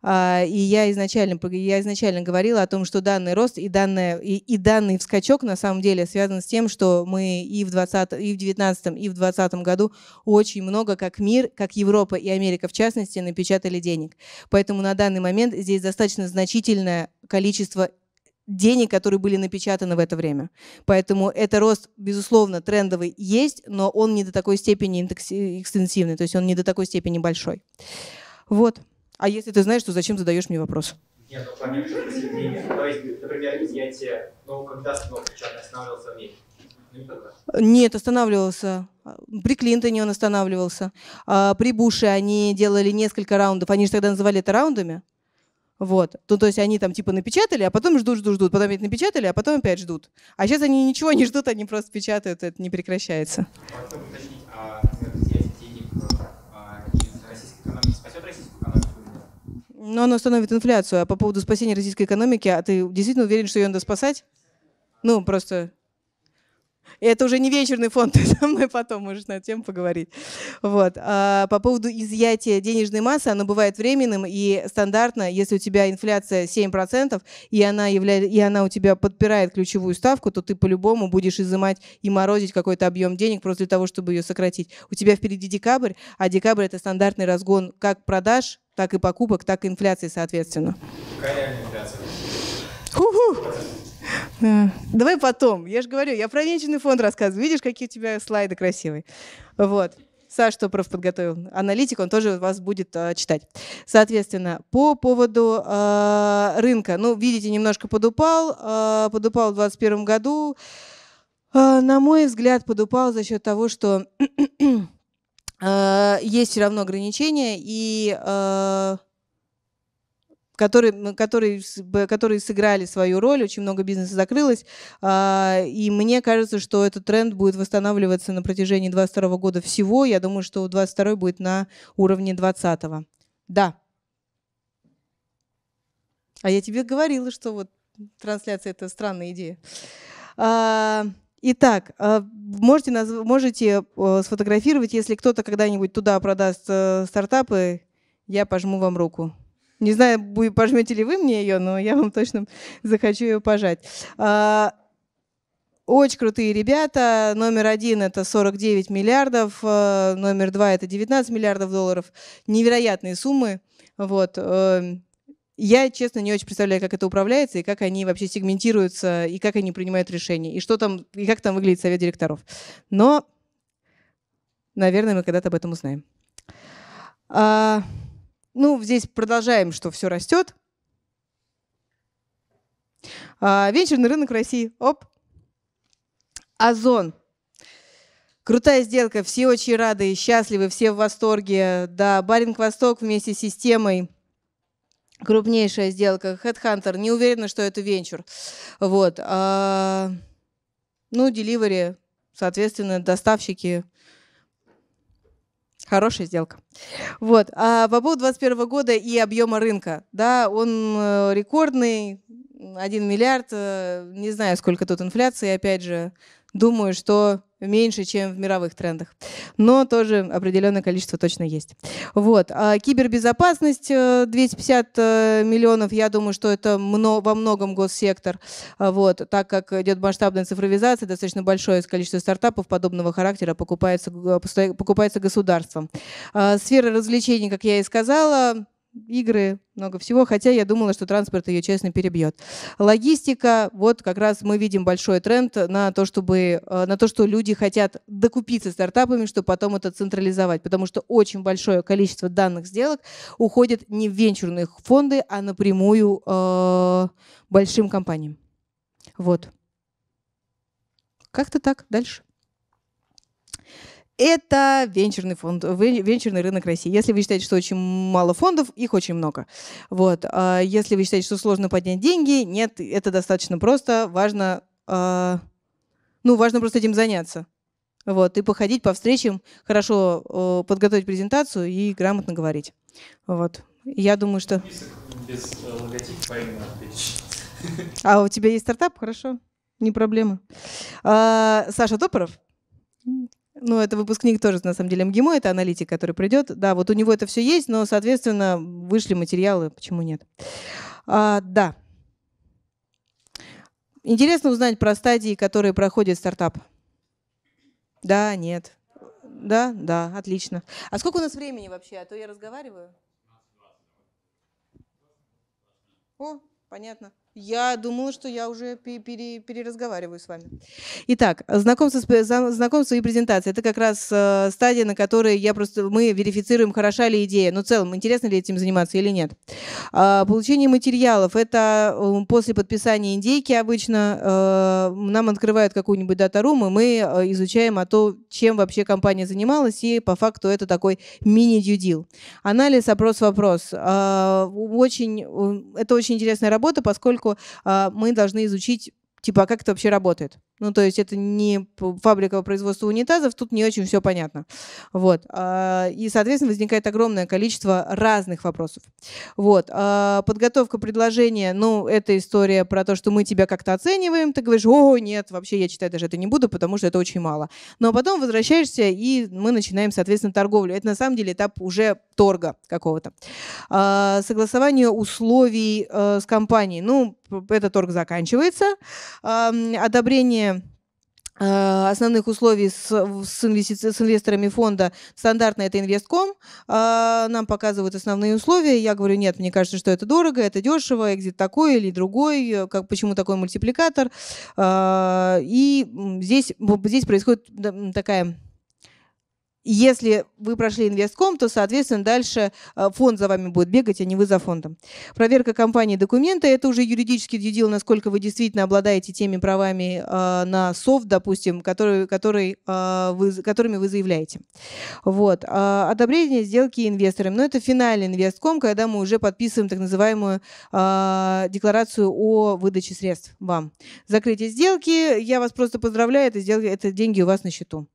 А, и я изначально, я изначально говорила о том, что данный рост и, данное, и, и данный вскачок на самом деле связан с тем, что мы и в, 20, и в 19 и в 20 году очень много, как мир, как Европа и Америка в частности, напечатали денег. Поэтому на данный момент здесь достаточно значительное количество денег, которые были напечатаны в это время. Поэтому это рост, безусловно, трендовый есть, но он не до такой степени экстенсивный, то есть он не до такой степени большой. Вот. А если ты знаешь, то зачем задаешь мне вопрос? Нет, ну, помимо просветления, то есть, например, изъятие, ну, когда снова печатно останавливался в мире? Ну, Нет, останавливался. При Клинтоне он останавливался. А при Буше они делали несколько раундов. Они же тогда называли это раундами. Вот. То, ну, то есть они там типа напечатали, а потом ждут, ждут, ждут. Потом опять напечатали, а потом опять ждут. А сейчас они ничего не ждут, они просто печатают, это не прекращается. А, Но оно остановит инфляцию. А по поводу спасения российской экономики, а ты действительно уверен, что ее надо спасать? Ну, просто и это уже не вечерный фонд, ты со мной потом можешь на эту тему поговорить. Вот. А по поводу изъятия денежной массы, оно бывает временным и стандартно, если у тебя инфляция 7%, и она, явля... и она у тебя подпирает ключевую ставку, то ты по-любому будешь изымать и морозить какой-то объем денег просто для того, чтобы ее сократить. У тебя впереди декабрь, а декабрь – это стандартный разгон как продаж, так и покупок, так и инфляции, соответственно. Какая инфляция? Да. Давай потом. Я же говорю, я про венчанный фонд рассказываю. Видишь, какие у тебя слайды красивые. Вот. Саш Топров подготовил аналитик, он тоже вас будет э, читать. Соответственно, по поводу э, рынка. Ну, видите, немножко подупал. Э, подупал в 2021 году. Э, на мой взгляд, подупал за счет того, что э, есть все равно ограничения и... Э, которые, которые, которые сыграли свою роль, очень много бизнеса закрылось, а, и мне кажется, что этот тренд будет восстанавливаться на протяжении 2022 года всего. Я думаю, что 2022 будет на уровне 2020. Да. А я тебе говорила, что вот трансляция – это странная идея. А, итак, а, можете, назв... можете сфотографировать, если кто-то когда-нибудь туда продаст э, стартапы, я пожму вам руку. Не знаю, пожмете ли вы мне ее, но я вам точно захочу ее пожать. А, очень крутые ребята. Номер один это 49 миллиардов, а, номер два это 19 миллиардов долларов. Невероятные суммы. Вот. Э, я, честно, не очень представляю, как это управляется и как они вообще сегментируются и как они принимают решения и что там и как там выглядит совет директоров. Но, наверное, мы когда-то об этом узнаем. А, ну, здесь продолжаем, что все растет. А, венчурный рынок России. Оп. Озон. Крутая сделка. Все очень рады, счастливы, все в восторге. Да, Баринг-Восток вместе с системой крупнейшая сделка. Headhunter, не уверена, что это венчур. Вот. А, ну, деливери, соответственно, доставщики Хорошая сделка. Вот. А по поводу 2021 года и объема рынка, да, он э, рекордный, 1 миллиард, э, не знаю, сколько тут инфляции, опять же, думаю, что меньше, чем в мировых трендах. Но тоже определенное количество точно есть. Вот. А кибербезопасность 250 э, э, миллионов, я думаю, что это во многом госсектор, а вот, так как идет масштабная цифровизация, достаточно большое количество стартапов подобного характера покупается, покупается государством. А сфера развлечений, как я и сказала, игры, много всего, хотя я думала, что транспорт ее, честно, перебьет. Логистика, вот как раз мы видим большой тренд на то, чтобы, э, на то, что люди хотят докупиться стартапами, чтобы потом это централизовать, потому что очень большое количество данных сделок уходит не в венчурные фонды, а напрямую э, большим компаниям. Вот. Как-то так. Дальше это венчурный фонд, венчурный рынок России. Если вы считаете, что очень мало фондов, их очень много. Вот. А если вы считаете, что сложно поднять деньги, нет, это достаточно просто. Важно, а, ну, важно просто этим заняться. Вот, и походить по встречам, хорошо подготовить презентацию и грамотно говорить. Вот. Я думаю, что... Э, а у тебя есть стартап? Хорошо. Не проблема. А, Саша Топоров, ну, это выпускник тоже, на самом деле, МГИМО, это аналитик, который придет. Да, вот у него это все есть, но, соответственно, вышли материалы, почему нет. А, да. Интересно узнать про стадии, которые проходит стартап. Да, нет. Да, да, отлично. А сколько у нас времени вообще? А то я разговариваю. О, понятно. Я думала, что я уже переразговариваю с вами. Итак, знакомство, знакомство и презентация. Это как раз э, стадия, на которой я просто, мы верифицируем, хороша ли идея. Но в целом, интересно ли этим заниматься или нет. А, получение материалов. Это э, после подписания индейки обычно э, нам открывают какую-нибудь датарум, и мы изучаем о а том, чем вообще компания занималась, и по факту это такой мини-дюдил. Анализ, опрос-вопрос. А, очень, это очень интересная работа, поскольку поскольку а, мы должны изучить, типа, а как это вообще работает. Ну, то есть это не фабрика по производству унитазов, тут не очень все понятно. Вот. А, и, соответственно, возникает огромное количество разных вопросов. Вот. А, подготовка предложения, ну, это история про то, что мы тебя как-то оцениваем, ты говоришь, о, нет, вообще я читать даже это не буду, потому что это очень мало. Но ну, а потом возвращаешься, и мы начинаем, соответственно, торговлю. Это, на самом деле, этап уже торга какого-то. Согласование условий э, с компанией. Ну, этот торг заканчивается. Одобрение Э, основных условий с, с, инвести... с инвесторами фонда стандартно это инвестком. А, нам показывают основные условия. Я говорю, нет, мне кажется, что это дорого, это дешево, экзит такой или другой, э, как, почему такой мультипликатор. А, и здесь, здесь происходит такая если вы прошли инвестком, то, соответственно, дальше э, фонд за вами будет бегать, а не вы за фондом. Проверка компании документа – это уже юридически дьюдил, насколько вы действительно обладаете теми правами э, на софт, допустим, который, который, э, вы, которыми вы заявляете. Вот. Э, одобрение сделки инвесторам. Но это финальный инвестком, когда мы уже подписываем так называемую э, декларацию о выдаче средств вам. Закрытие сделки. Я вас просто поздравляю, это, сделка, это деньги у вас на счету.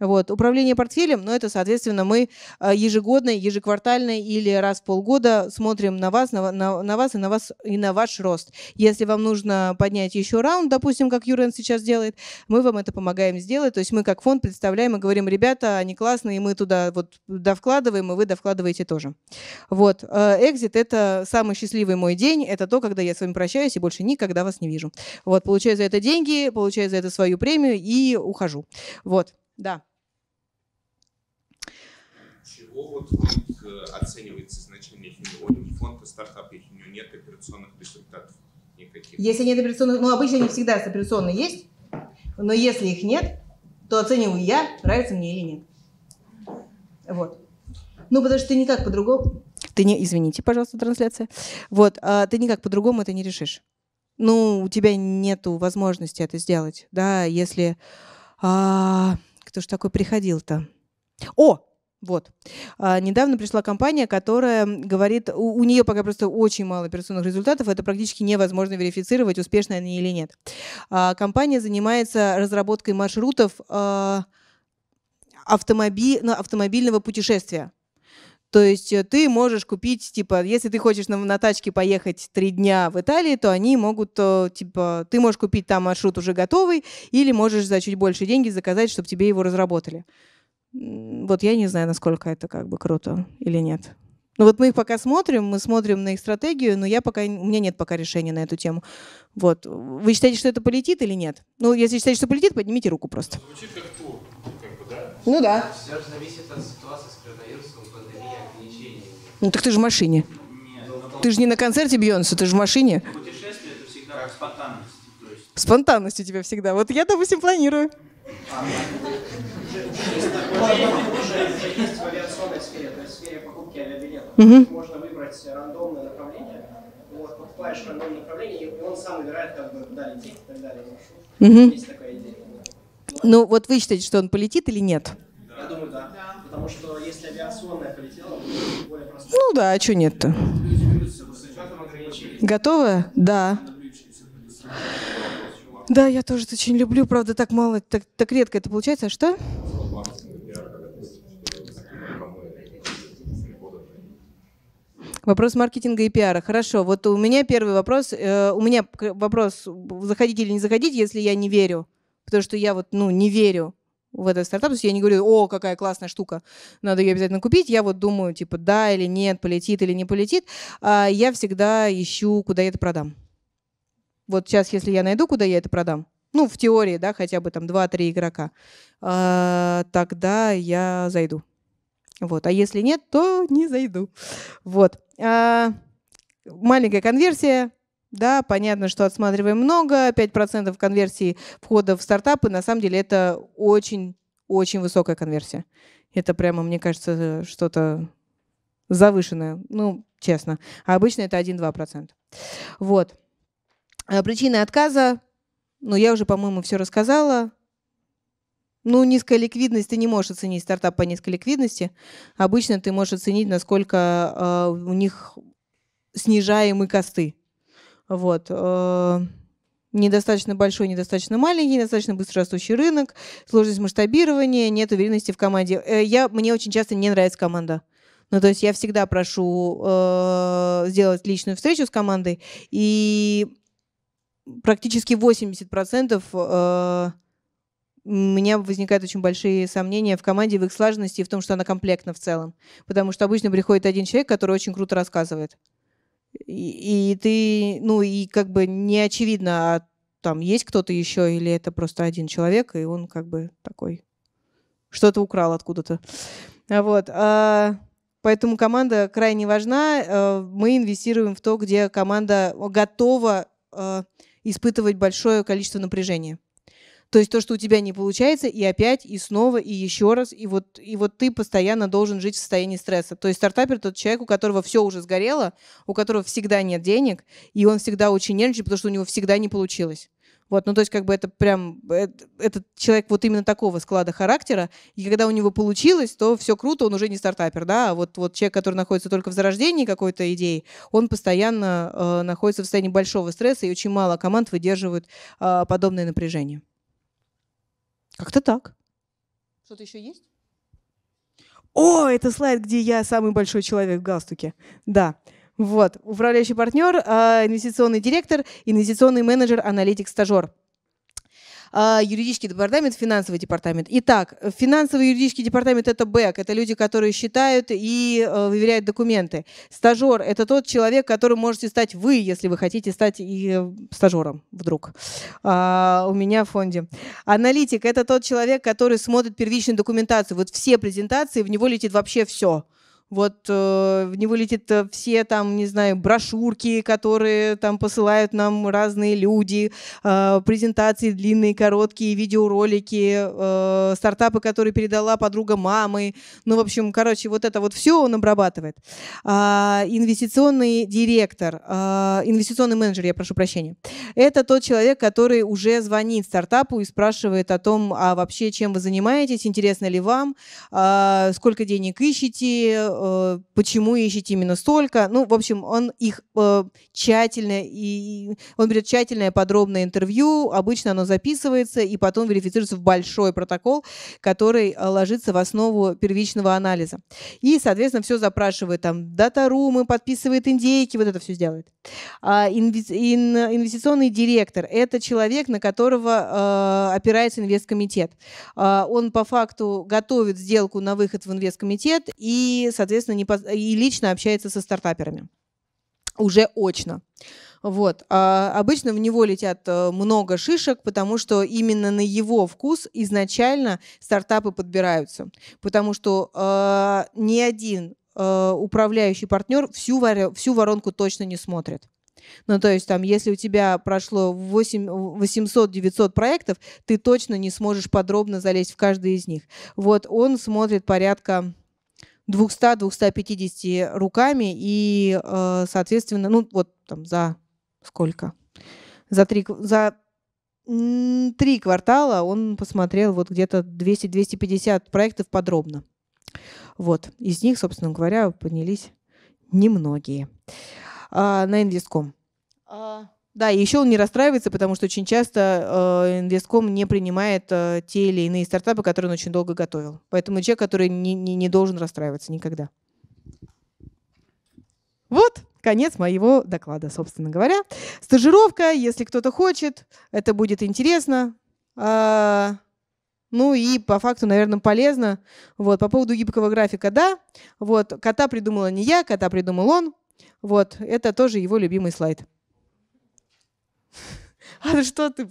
Вот. Управление портфелем, ну это, соответственно, мы а, ежегодно, ежеквартально или раз в полгода смотрим на вас, на, на, на вас и на вас и на ваш рост. Если вам нужно поднять еще раунд, допустим, как Юрен сейчас делает, мы вам это помогаем сделать. То есть мы как фонд представляем и говорим, ребята, они классные, и мы туда вот довкладываем, и вы довкладываете тоже. Вот. А, экзит – это самый счастливый мой день. Это то, когда я с вами прощаюсь и больше никогда вас не вижу. Вот. Получаю за это деньги, получаю за это свою премию и ухожу. Вот. Да повод, у них э, оценивается значение химии. У фонда стартапа их у нет операционных результатов никаких. Если нет операционных, ну обычно они всегда операционные есть, но если их нет, то оцениваю я, нравится мне или нет. Вот. Ну, потому что ты никак по-другому... Ты не, извините, пожалуйста, трансляция. Вот, а ты никак по-другому это не решишь. Ну, у тебя нету возможности это сделать, да, если... А, кто ж такой приходил-то? О, вот. А, недавно пришла компания, которая говорит, у, у нее пока просто очень мало операционных результатов, это практически невозможно верифицировать, успешны они или нет. А, компания занимается разработкой маршрутов а, автомоби, автомобильного путешествия. То есть э, ты можешь купить, типа, если ты хочешь на, на тачке поехать три дня в Италии, то они могут, э, типа, ты можешь купить там маршрут уже готовый, или можешь за чуть больше деньги заказать, чтобы тебе его разработали. Вот я не знаю, насколько это как бы круто или нет. Ну вот мы их пока смотрим, мы смотрим на их стратегию, но я пока, у меня нет пока решения на эту тему. Вот. Вы считаете, что это полетит или нет? Ну, если считаете, что полетит, поднимите руку просто. Ну да. Все же зависит от ситуации с коронавирусом, пандемией, ограничениями. Ну так ты же в машине. Нет. Ну, ты же не на концерте Бьонса, ты же в машине. Ну, путешествие это всегда как спонтанность. Есть... Спонтанность у тебя всегда. Вот я, допустим, планирую. А, ну, есть такое, уже, уже есть в авиационной то есть в покупки авиабилетов. Угу. Можно выбрать рандомное направление, вот, покупаешь рандомное направление, и он сам выбирает, как бы, куда лететь и так далее. Угу. Есть такая идея. Ну вот вы считаете, что он полетит или нет? Я думаю, да. да. Потому что если авиационное полетело, то более просто. Ну да, а что нет-то? Готовы? Да. Да, я тоже это очень люблю, правда, так мало, так, так редко это получается. А что? Вопрос маркетинга и пиара. Хорошо, вот у меня первый вопрос. Э, у меня вопрос, заходить или не заходить, если я не верю. Потому что я вот, ну, не верю в этот стартап. То есть я не говорю, о, какая классная штука, надо ее обязательно купить. Я вот думаю, типа, да или нет, полетит или не полетит. А я всегда ищу, куда я это продам. Вот сейчас, если я найду, куда я это продам, ну, в теории, да, хотя бы там 2-3 игрока, а, тогда я зайду. Вот. А если нет, то не зайду. Вот. А, маленькая конверсия, да, понятно, что отсматриваем много, 5% конверсии входа в стартапы, на самом деле это очень-очень высокая конверсия. Это прямо, мне кажется, что-то завышенное, ну, честно. А обычно это 1-2%. Вот. А причины отказа, ну, я уже, по-моему, все рассказала. Ну, низкая ликвидность, ты не можешь оценить стартап по низкой ликвидности. Обычно ты можешь оценить, насколько э, у них снижаемы косты. Вот. Э, недостаточно большой, недостаточно маленький, недостаточно быстро растущий рынок, сложность масштабирования, нет уверенности в команде. Э, я, мне очень часто не нравится команда. Ну, то есть я всегда прошу э, сделать личную встречу с командой, и практически 80% э, у меня возникают очень большие сомнения в команде, в их слаженности и в том, что она комплектна в целом. Потому что обычно приходит один человек, который очень круто рассказывает. И, и ты, ну, и как бы не очевидно, а там есть кто-то еще, или это просто один человек, и он как бы такой что-то украл откуда-то. А вот. А, поэтому команда крайне важна. Э, мы инвестируем в то, где команда готова э, испытывать большое количество напряжения. То есть то, что у тебя не получается, и опять, и снова, и еще раз, и вот, и вот ты постоянно должен жить в состоянии стресса. То есть стартапер тот человек, у которого все уже сгорело, у которого всегда нет денег, и он всегда очень нервничает, потому что у него всегда не получилось. Вот, ну то есть как бы это прям, это, этот человек вот именно такого склада характера, и когда у него получилось, то все круто, он уже не стартапер, да, а вот, вот человек, который находится только в зарождении какой-то идеи, он постоянно э, находится в состоянии большого стресса, и очень мало команд выдерживают э, подобное напряжение. Как-то так. Что-то еще есть? О, это слайд, где я самый большой человек в галстуке. Да. Вот. Управляющий партнер, а, инвестиционный директор, инвестиционный менеджер, аналитик, стажер. А, юридический департамент, финансовый департамент. Итак, финансовый юридический департамент – это бэк, это люди, которые считают и э, выверяют документы. Стажер – это тот человек, которым можете стать вы, если вы хотите стать и э, стажером вдруг а, у меня в фонде. Аналитик – это тот человек, который смотрит первичную документацию. Вот все презентации, в него летит вообще все – вот э, в него летит э, все там, не знаю, брошюрки, которые там посылают нам разные люди, э, презентации длинные, короткие, видеоролики, э, стартапы, которые передала подруга мамы. Ну, в общем, короче, вот это вот все он обрабатывает. Э, инвестиционный директор, э, инвестиционный менеджер, я прошу прощения, это тот человек, который уже звонит стартапу и спрашивает о том, а вообще чем вы занимаетесь, интересно ли вам, э, сколько денег ищете, э, почему ищете именно столько. Ну, в общем, он их э, тщательно, и он берет тщательное подробное интервью, обычно оно записывается и потом верифицируется в большой протокол, который э, ложится в основу первичного анализа. И, соответственно, все запрашивает там датарумы, подписывает индейки, вот это все сделает. А инве ин инвестиционный директор – это человек, на которого э, опирается инвесткомитет. Э, он по факту готовит сделку на выход в инвесткомитет и, соответственно, соответственно, не поз... и лично общается со стартаперами. Уже очно. Вот. А обычно в него летят э, много шишек, потому что именно на его вкус изначально стартапы подбираются. Потому что э, ни один э, управляющий партнер всю, вор... всю воронку точно не смотрит. Ну, то есть, там, если у тебя прошло 800-900 проектов, ты точно не сможешь подробно залезть в каждый из них. Вот он смотрит порядка 200-250 руками и, э, соответственно, ну вот там за сколько? За три, за три квартала он посмотрел вот где-то 200-250 проектов подробно. Вот. Из них, собственно говоря, поднялись немногие. А, на инвестком. А... Да, и еще он не расстраивается, потому что очень часто э, Инвестком не принимает э, те или иные стартапы, которые он очень долго готовил. Поэтому человек, который не, не, не должен расстраиваться никогда. Вот конец моего доклада, собственно говоря. Стажировка, если кто-то хочет, это будет интересно. А, ну и по факту, наверное, полезно. Вот, по поводу гибкого графика, да. Вот, кота придумала не я, кота придумал он. Вот, это тоже его любимый слайд. А что ты...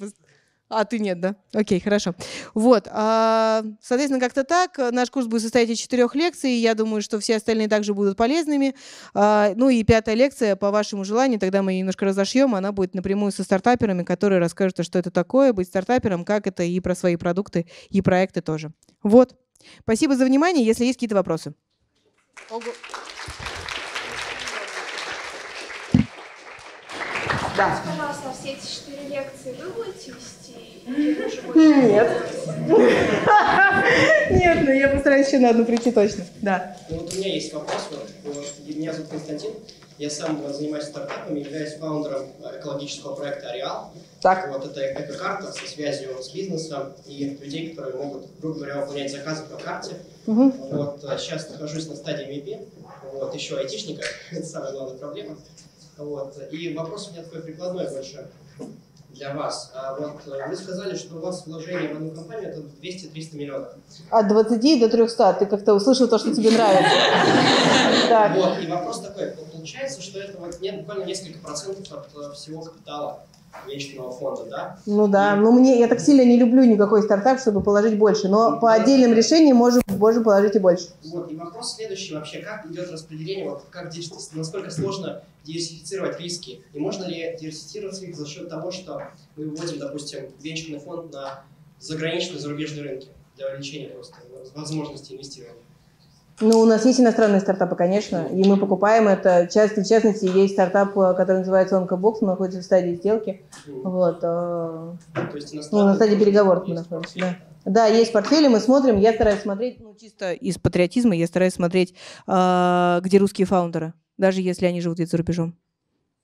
А ты нет, да? Окей, хорошо. Вот, а, соответственно, как-то так. Э, наш курс будет состоять из четырех лекций. Я думаю, что все остальные также будут полезными. А, ну и пятая лекция, по вашему желанию, тогда мы немножко разошьем. Она будет напрямую со стартаперами, которые расскажут, что это такое, быть стартапером, как это, и про свои продукты, и проекты тоже. Вот. Спасибо за внимание. Если есть какие-то вопросы. Ого. Да. Пожалуйста, все эти четыре лекции вы будете вести? Нет. Нет, но ну, я постараюсь еще на одну прийти точно. Да. Ну вот у меня есть вопрос. Э, меня зовут Константин. Я сам э, занимаюсь стартапами, являюсь фаундером э, экологического проекта «Ареал». Так. Вот это эко-карта со связью с бизнесом и людей, которые могут, грубо говоря, выполнять заказы по карте. Угу. Вот сейчас нахожусь на стадии MVP. вот еще айтишника, это самая главная проблема. Вот. И вопрос у меня такой прикладной больше для вас. А вот э, вы сказали, что у вас вложение в одну компанию это 200-300 миллионов. От 20 до 300. Ты как-то услышал то, что тебе нравится. Вот. И вопрос такой. Получается, что это вот буквально несколько процентов от э, всего капитала личного фонда, да? Ну да, и... но мне, я так сильно не люблю никакой стартап, чтобы положить больше, но и, по да, отдельным решениям можем, можем положить и больше. Вот, и вопрос следующий вообще, как идет распределение, вот как, насколько сложно диверсифицировать риски, и можно ли диверсифицировать их за счет того, что мы вводим допустим, венчурный фонд на заграничные, зарубежные рынки для увеличения просто возможности инвестирования? Ну, у нас есть иностранные стартапы, конечно, и мы покупаем это. Часто, в частности, есть стартап, э, который называется Онкобокс, он находится в стадии сделки. Вот. Э, то есть ну, на стадии переговоров мы находимся, да. Да, есть портфели, мы смотрим. Я стараюсь смотреть, ну, чисто из патриотизма, я стараюсь смотреть, э, где русские фаундеры, даже если они живут где-то за рубежом.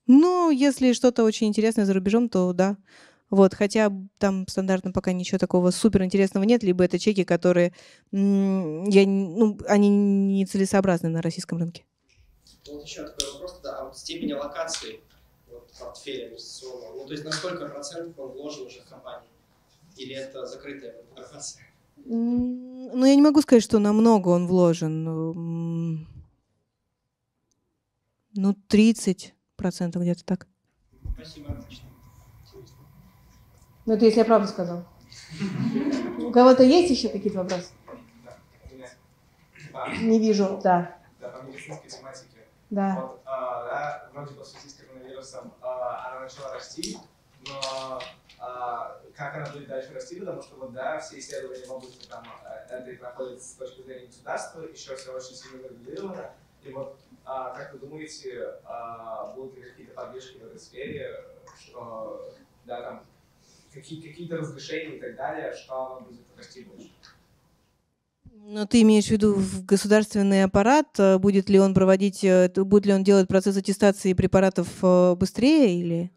Ну, если что-то очень интересное за рубежом, то да. Вот, хотя там стандартно пока ничего такого суперинтересного нет, либо это чеки, которые я, ну, они нецелесообразны на российском рынке. Вот еще такой вопрос, да, а вот степень аллокации вот, портфеля инвестиционного, ну то есть на сколько процентов он вложен уже в компанию? Или это закрытая информация? Ну, я не могу сказать, что намного он вложен. Э, ну, 30 процентов где-то так. Спасибо, отлично. Ну, это если я правду сказал. У кого-то есть еще какие-то вопросы? Не вижу, да. Да, по медицинской тематике. Да. Вот, а, да, вроде бы в связи с коронавирусом а, она начала расти, но а, как она будет дальше расти, потому что вот, да, все исследования в области там, а, этой находятся с точки зрения государства, еще все очень сильно регулировано. И вот, а, как вы думаете, а, будут ли какие-то подвижки в этой сфере, что, да, там, какие, какие-то разрешения и так далее, что будет расти больше. Но ты имеешь в виду в государственный аппарат, э, будет ли он проводить, э, будет ли он делать процесс аттестации препаратов э, быстрее или?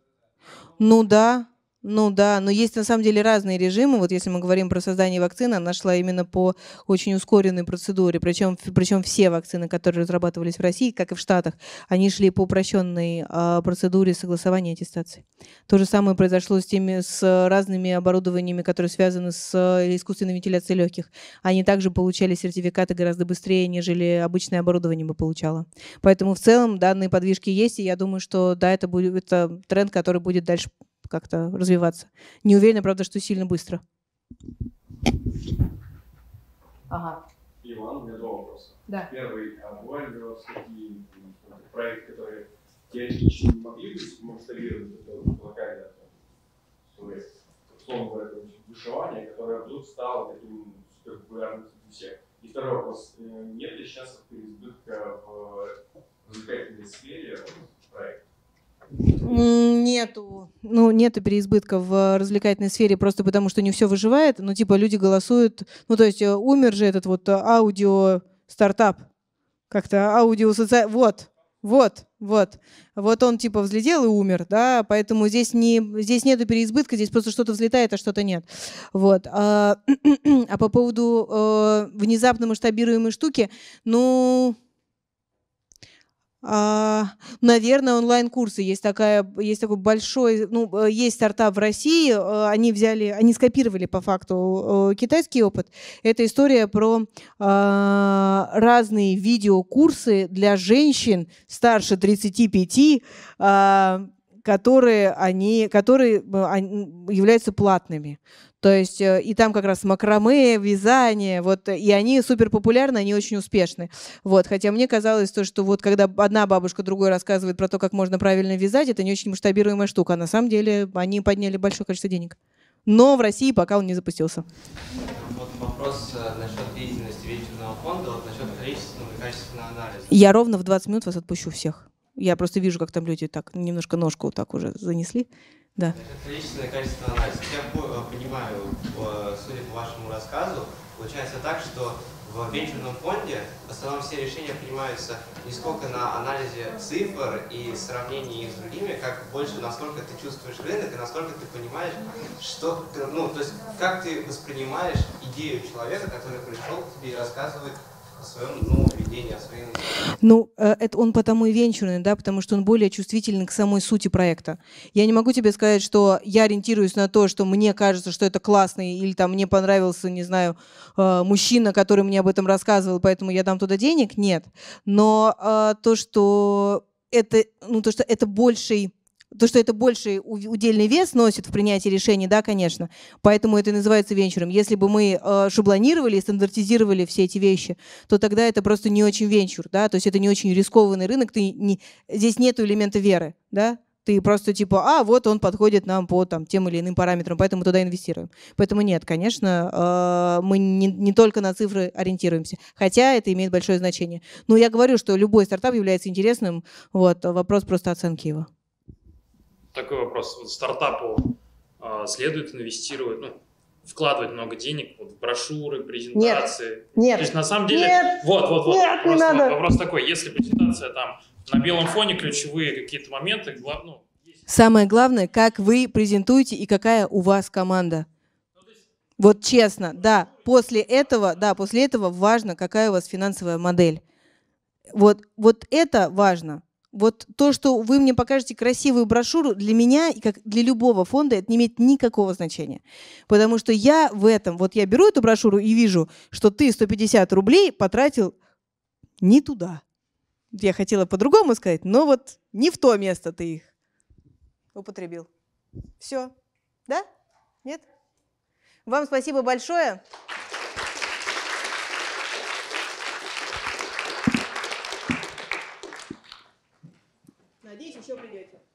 Ну да, ну да, но есть на самом деле разные режимы. Вот если мы говорим про создание вакцины, она шла именно по очень ускоренной процедуре. Причем, причем все вакцины, которые разрабатывались в России, как и в Штатах, они шли по упрощенной э, а, процедуре согласования аттестации. То же самое произошло с теми, с разными оборудованиями, которые связаны с э, искусственной вентиляцией легких. Они также получали сертификаты гораздо быстрее, нежели обычное оборудование бы получало. Поэтому в целом данные подвижки есть, и я думаю, что да, это будет это тренд, который будет дальше как-то развиваться. Не уверена, правда, что сильно быстро. Ага. Иван, у меня два вопроса. Да. Первый, а бывали ли у вас такие ну, проекты, которые теоретически не могли бы демонстрировать это локально? То есть, условно говоря, вышивание, которое вдруг стало таким ну, суперпопулярным среди всех. И второй вопрос. Э, нет ли сейчас переизбытка в э, развлекательной сфере проектов? Нету, ну, нету переизбытка в развлекательной сфере просто потому, что не все выживает. Ну, типа, люди голосуют. Ну, то есть э, умер же этот вот э, аудио стартап. Как-то аудио соци... Вот, вот, вот. Вот он типа взлетел и умер, да, поэтому здесь, не, здесь нету переизбытка, здесь просто что-то взлетает, а что-то нет. Вот. А, а по поводу э, внезапно масштабируемой штуки, ну... А, наверное, онлайн-курсы. Есть, такая, есть такой большой, ну, э, есть стартап в России, э, они взяли, они скопировали по факту э, китайский опыт. Это история про а, разные видеокурсы для женщин старше 35, а, которые, они, которые они э, являются платными. То есть э, и там как раз макраме, вязание, вот, э, и они супер популярны, они очень успешны. Вот, хотя мне казалось то, что вот когда одна бабушка другой рассказывает про то, как можно правильно вязать, это не очень масштабируемая штука, а на самом деле они подняли большое количество денег. Но в России пока он не запустился. Вот вопрос насчет деятельности вечерного фонда, вот насчет количественного ну, и качественного анализа. Я ровно в 20 минут вас отпущу всех. Я просто вижу, как там люди так немножко ножку вот так уже занесли. Да. Количественное качество анализа. Я э, понимаю, судя по вашему рассказу, получается так, что в венчурном фонде в основном все решения принимаются не сколько на анализе цифр и сравнении их с другими, как больше насколько ты чувствуешь рынок и насколько ты понимаешь, что ну, то есть как ты воспринимаешь идею человека, который пришел к тебе и рассказывает ну, э, это он потому и венчурный, да, потому что он более чувствителен к самой сути проекта. Я не могу тебе сказать, что я ориентируюсь на то, что мне кажется, что это классный, или там мне понравился, не знаю, э, мужчина, который мне об этом рассказывал, поэтому я дам туда денег. Нет. Но э, то, что это, ну, то, что это больший то, что это больше удельный вес носит в принятии решений, да, конечно. Поэтому это и называется венчуром. Если бы мы э, шаблонировали и стандартизировали все эти вещи, то тогда это просто не очень венчур, да, то есть это не очень рискованный рынок, ты не, здесь нет элемента веры, да, ты просто типа, а, вот он подходит нам по там, тем или иным параметрам, поэтому туда инвестируем. Поэтому нет, конечно, э, мы не, не только на цифры ориентируемся, хотя это имеет большое значение. Но я говорю, что любой стартап является интересным, вот, вопрос просто оценки его такой вопрос. Вот стартапу э, следует инвестировать, ну, вкладывать много денег вот, в брошюры, презентации. Нет, нет. То есть на самом деле, нет, вот, вот, вот. Нет, вопрос, не надо. Вопрос такой, если презентация там на белом фоне ключевые какие-то моменты, глав, ну, есть... Самое главное, как вы презентуете и какая у вас команда. Вот честно, да, после этого, да, после этого важно, какая у вас финансовая модель. Вот, вот это важно вот то, что вы мне покажете красивую брошюру, для меня и как для любого фонда это не имеет никакого значения. Потому что я в этом, вот я беру эту брошюру и вижу, что ты 150 рублей потратил не туда. Я хотела по-другому сказать, но вот не в то место ты их употребил. Все. Да? Нет? Вам спасибо большое. Надеюсь, еще придете.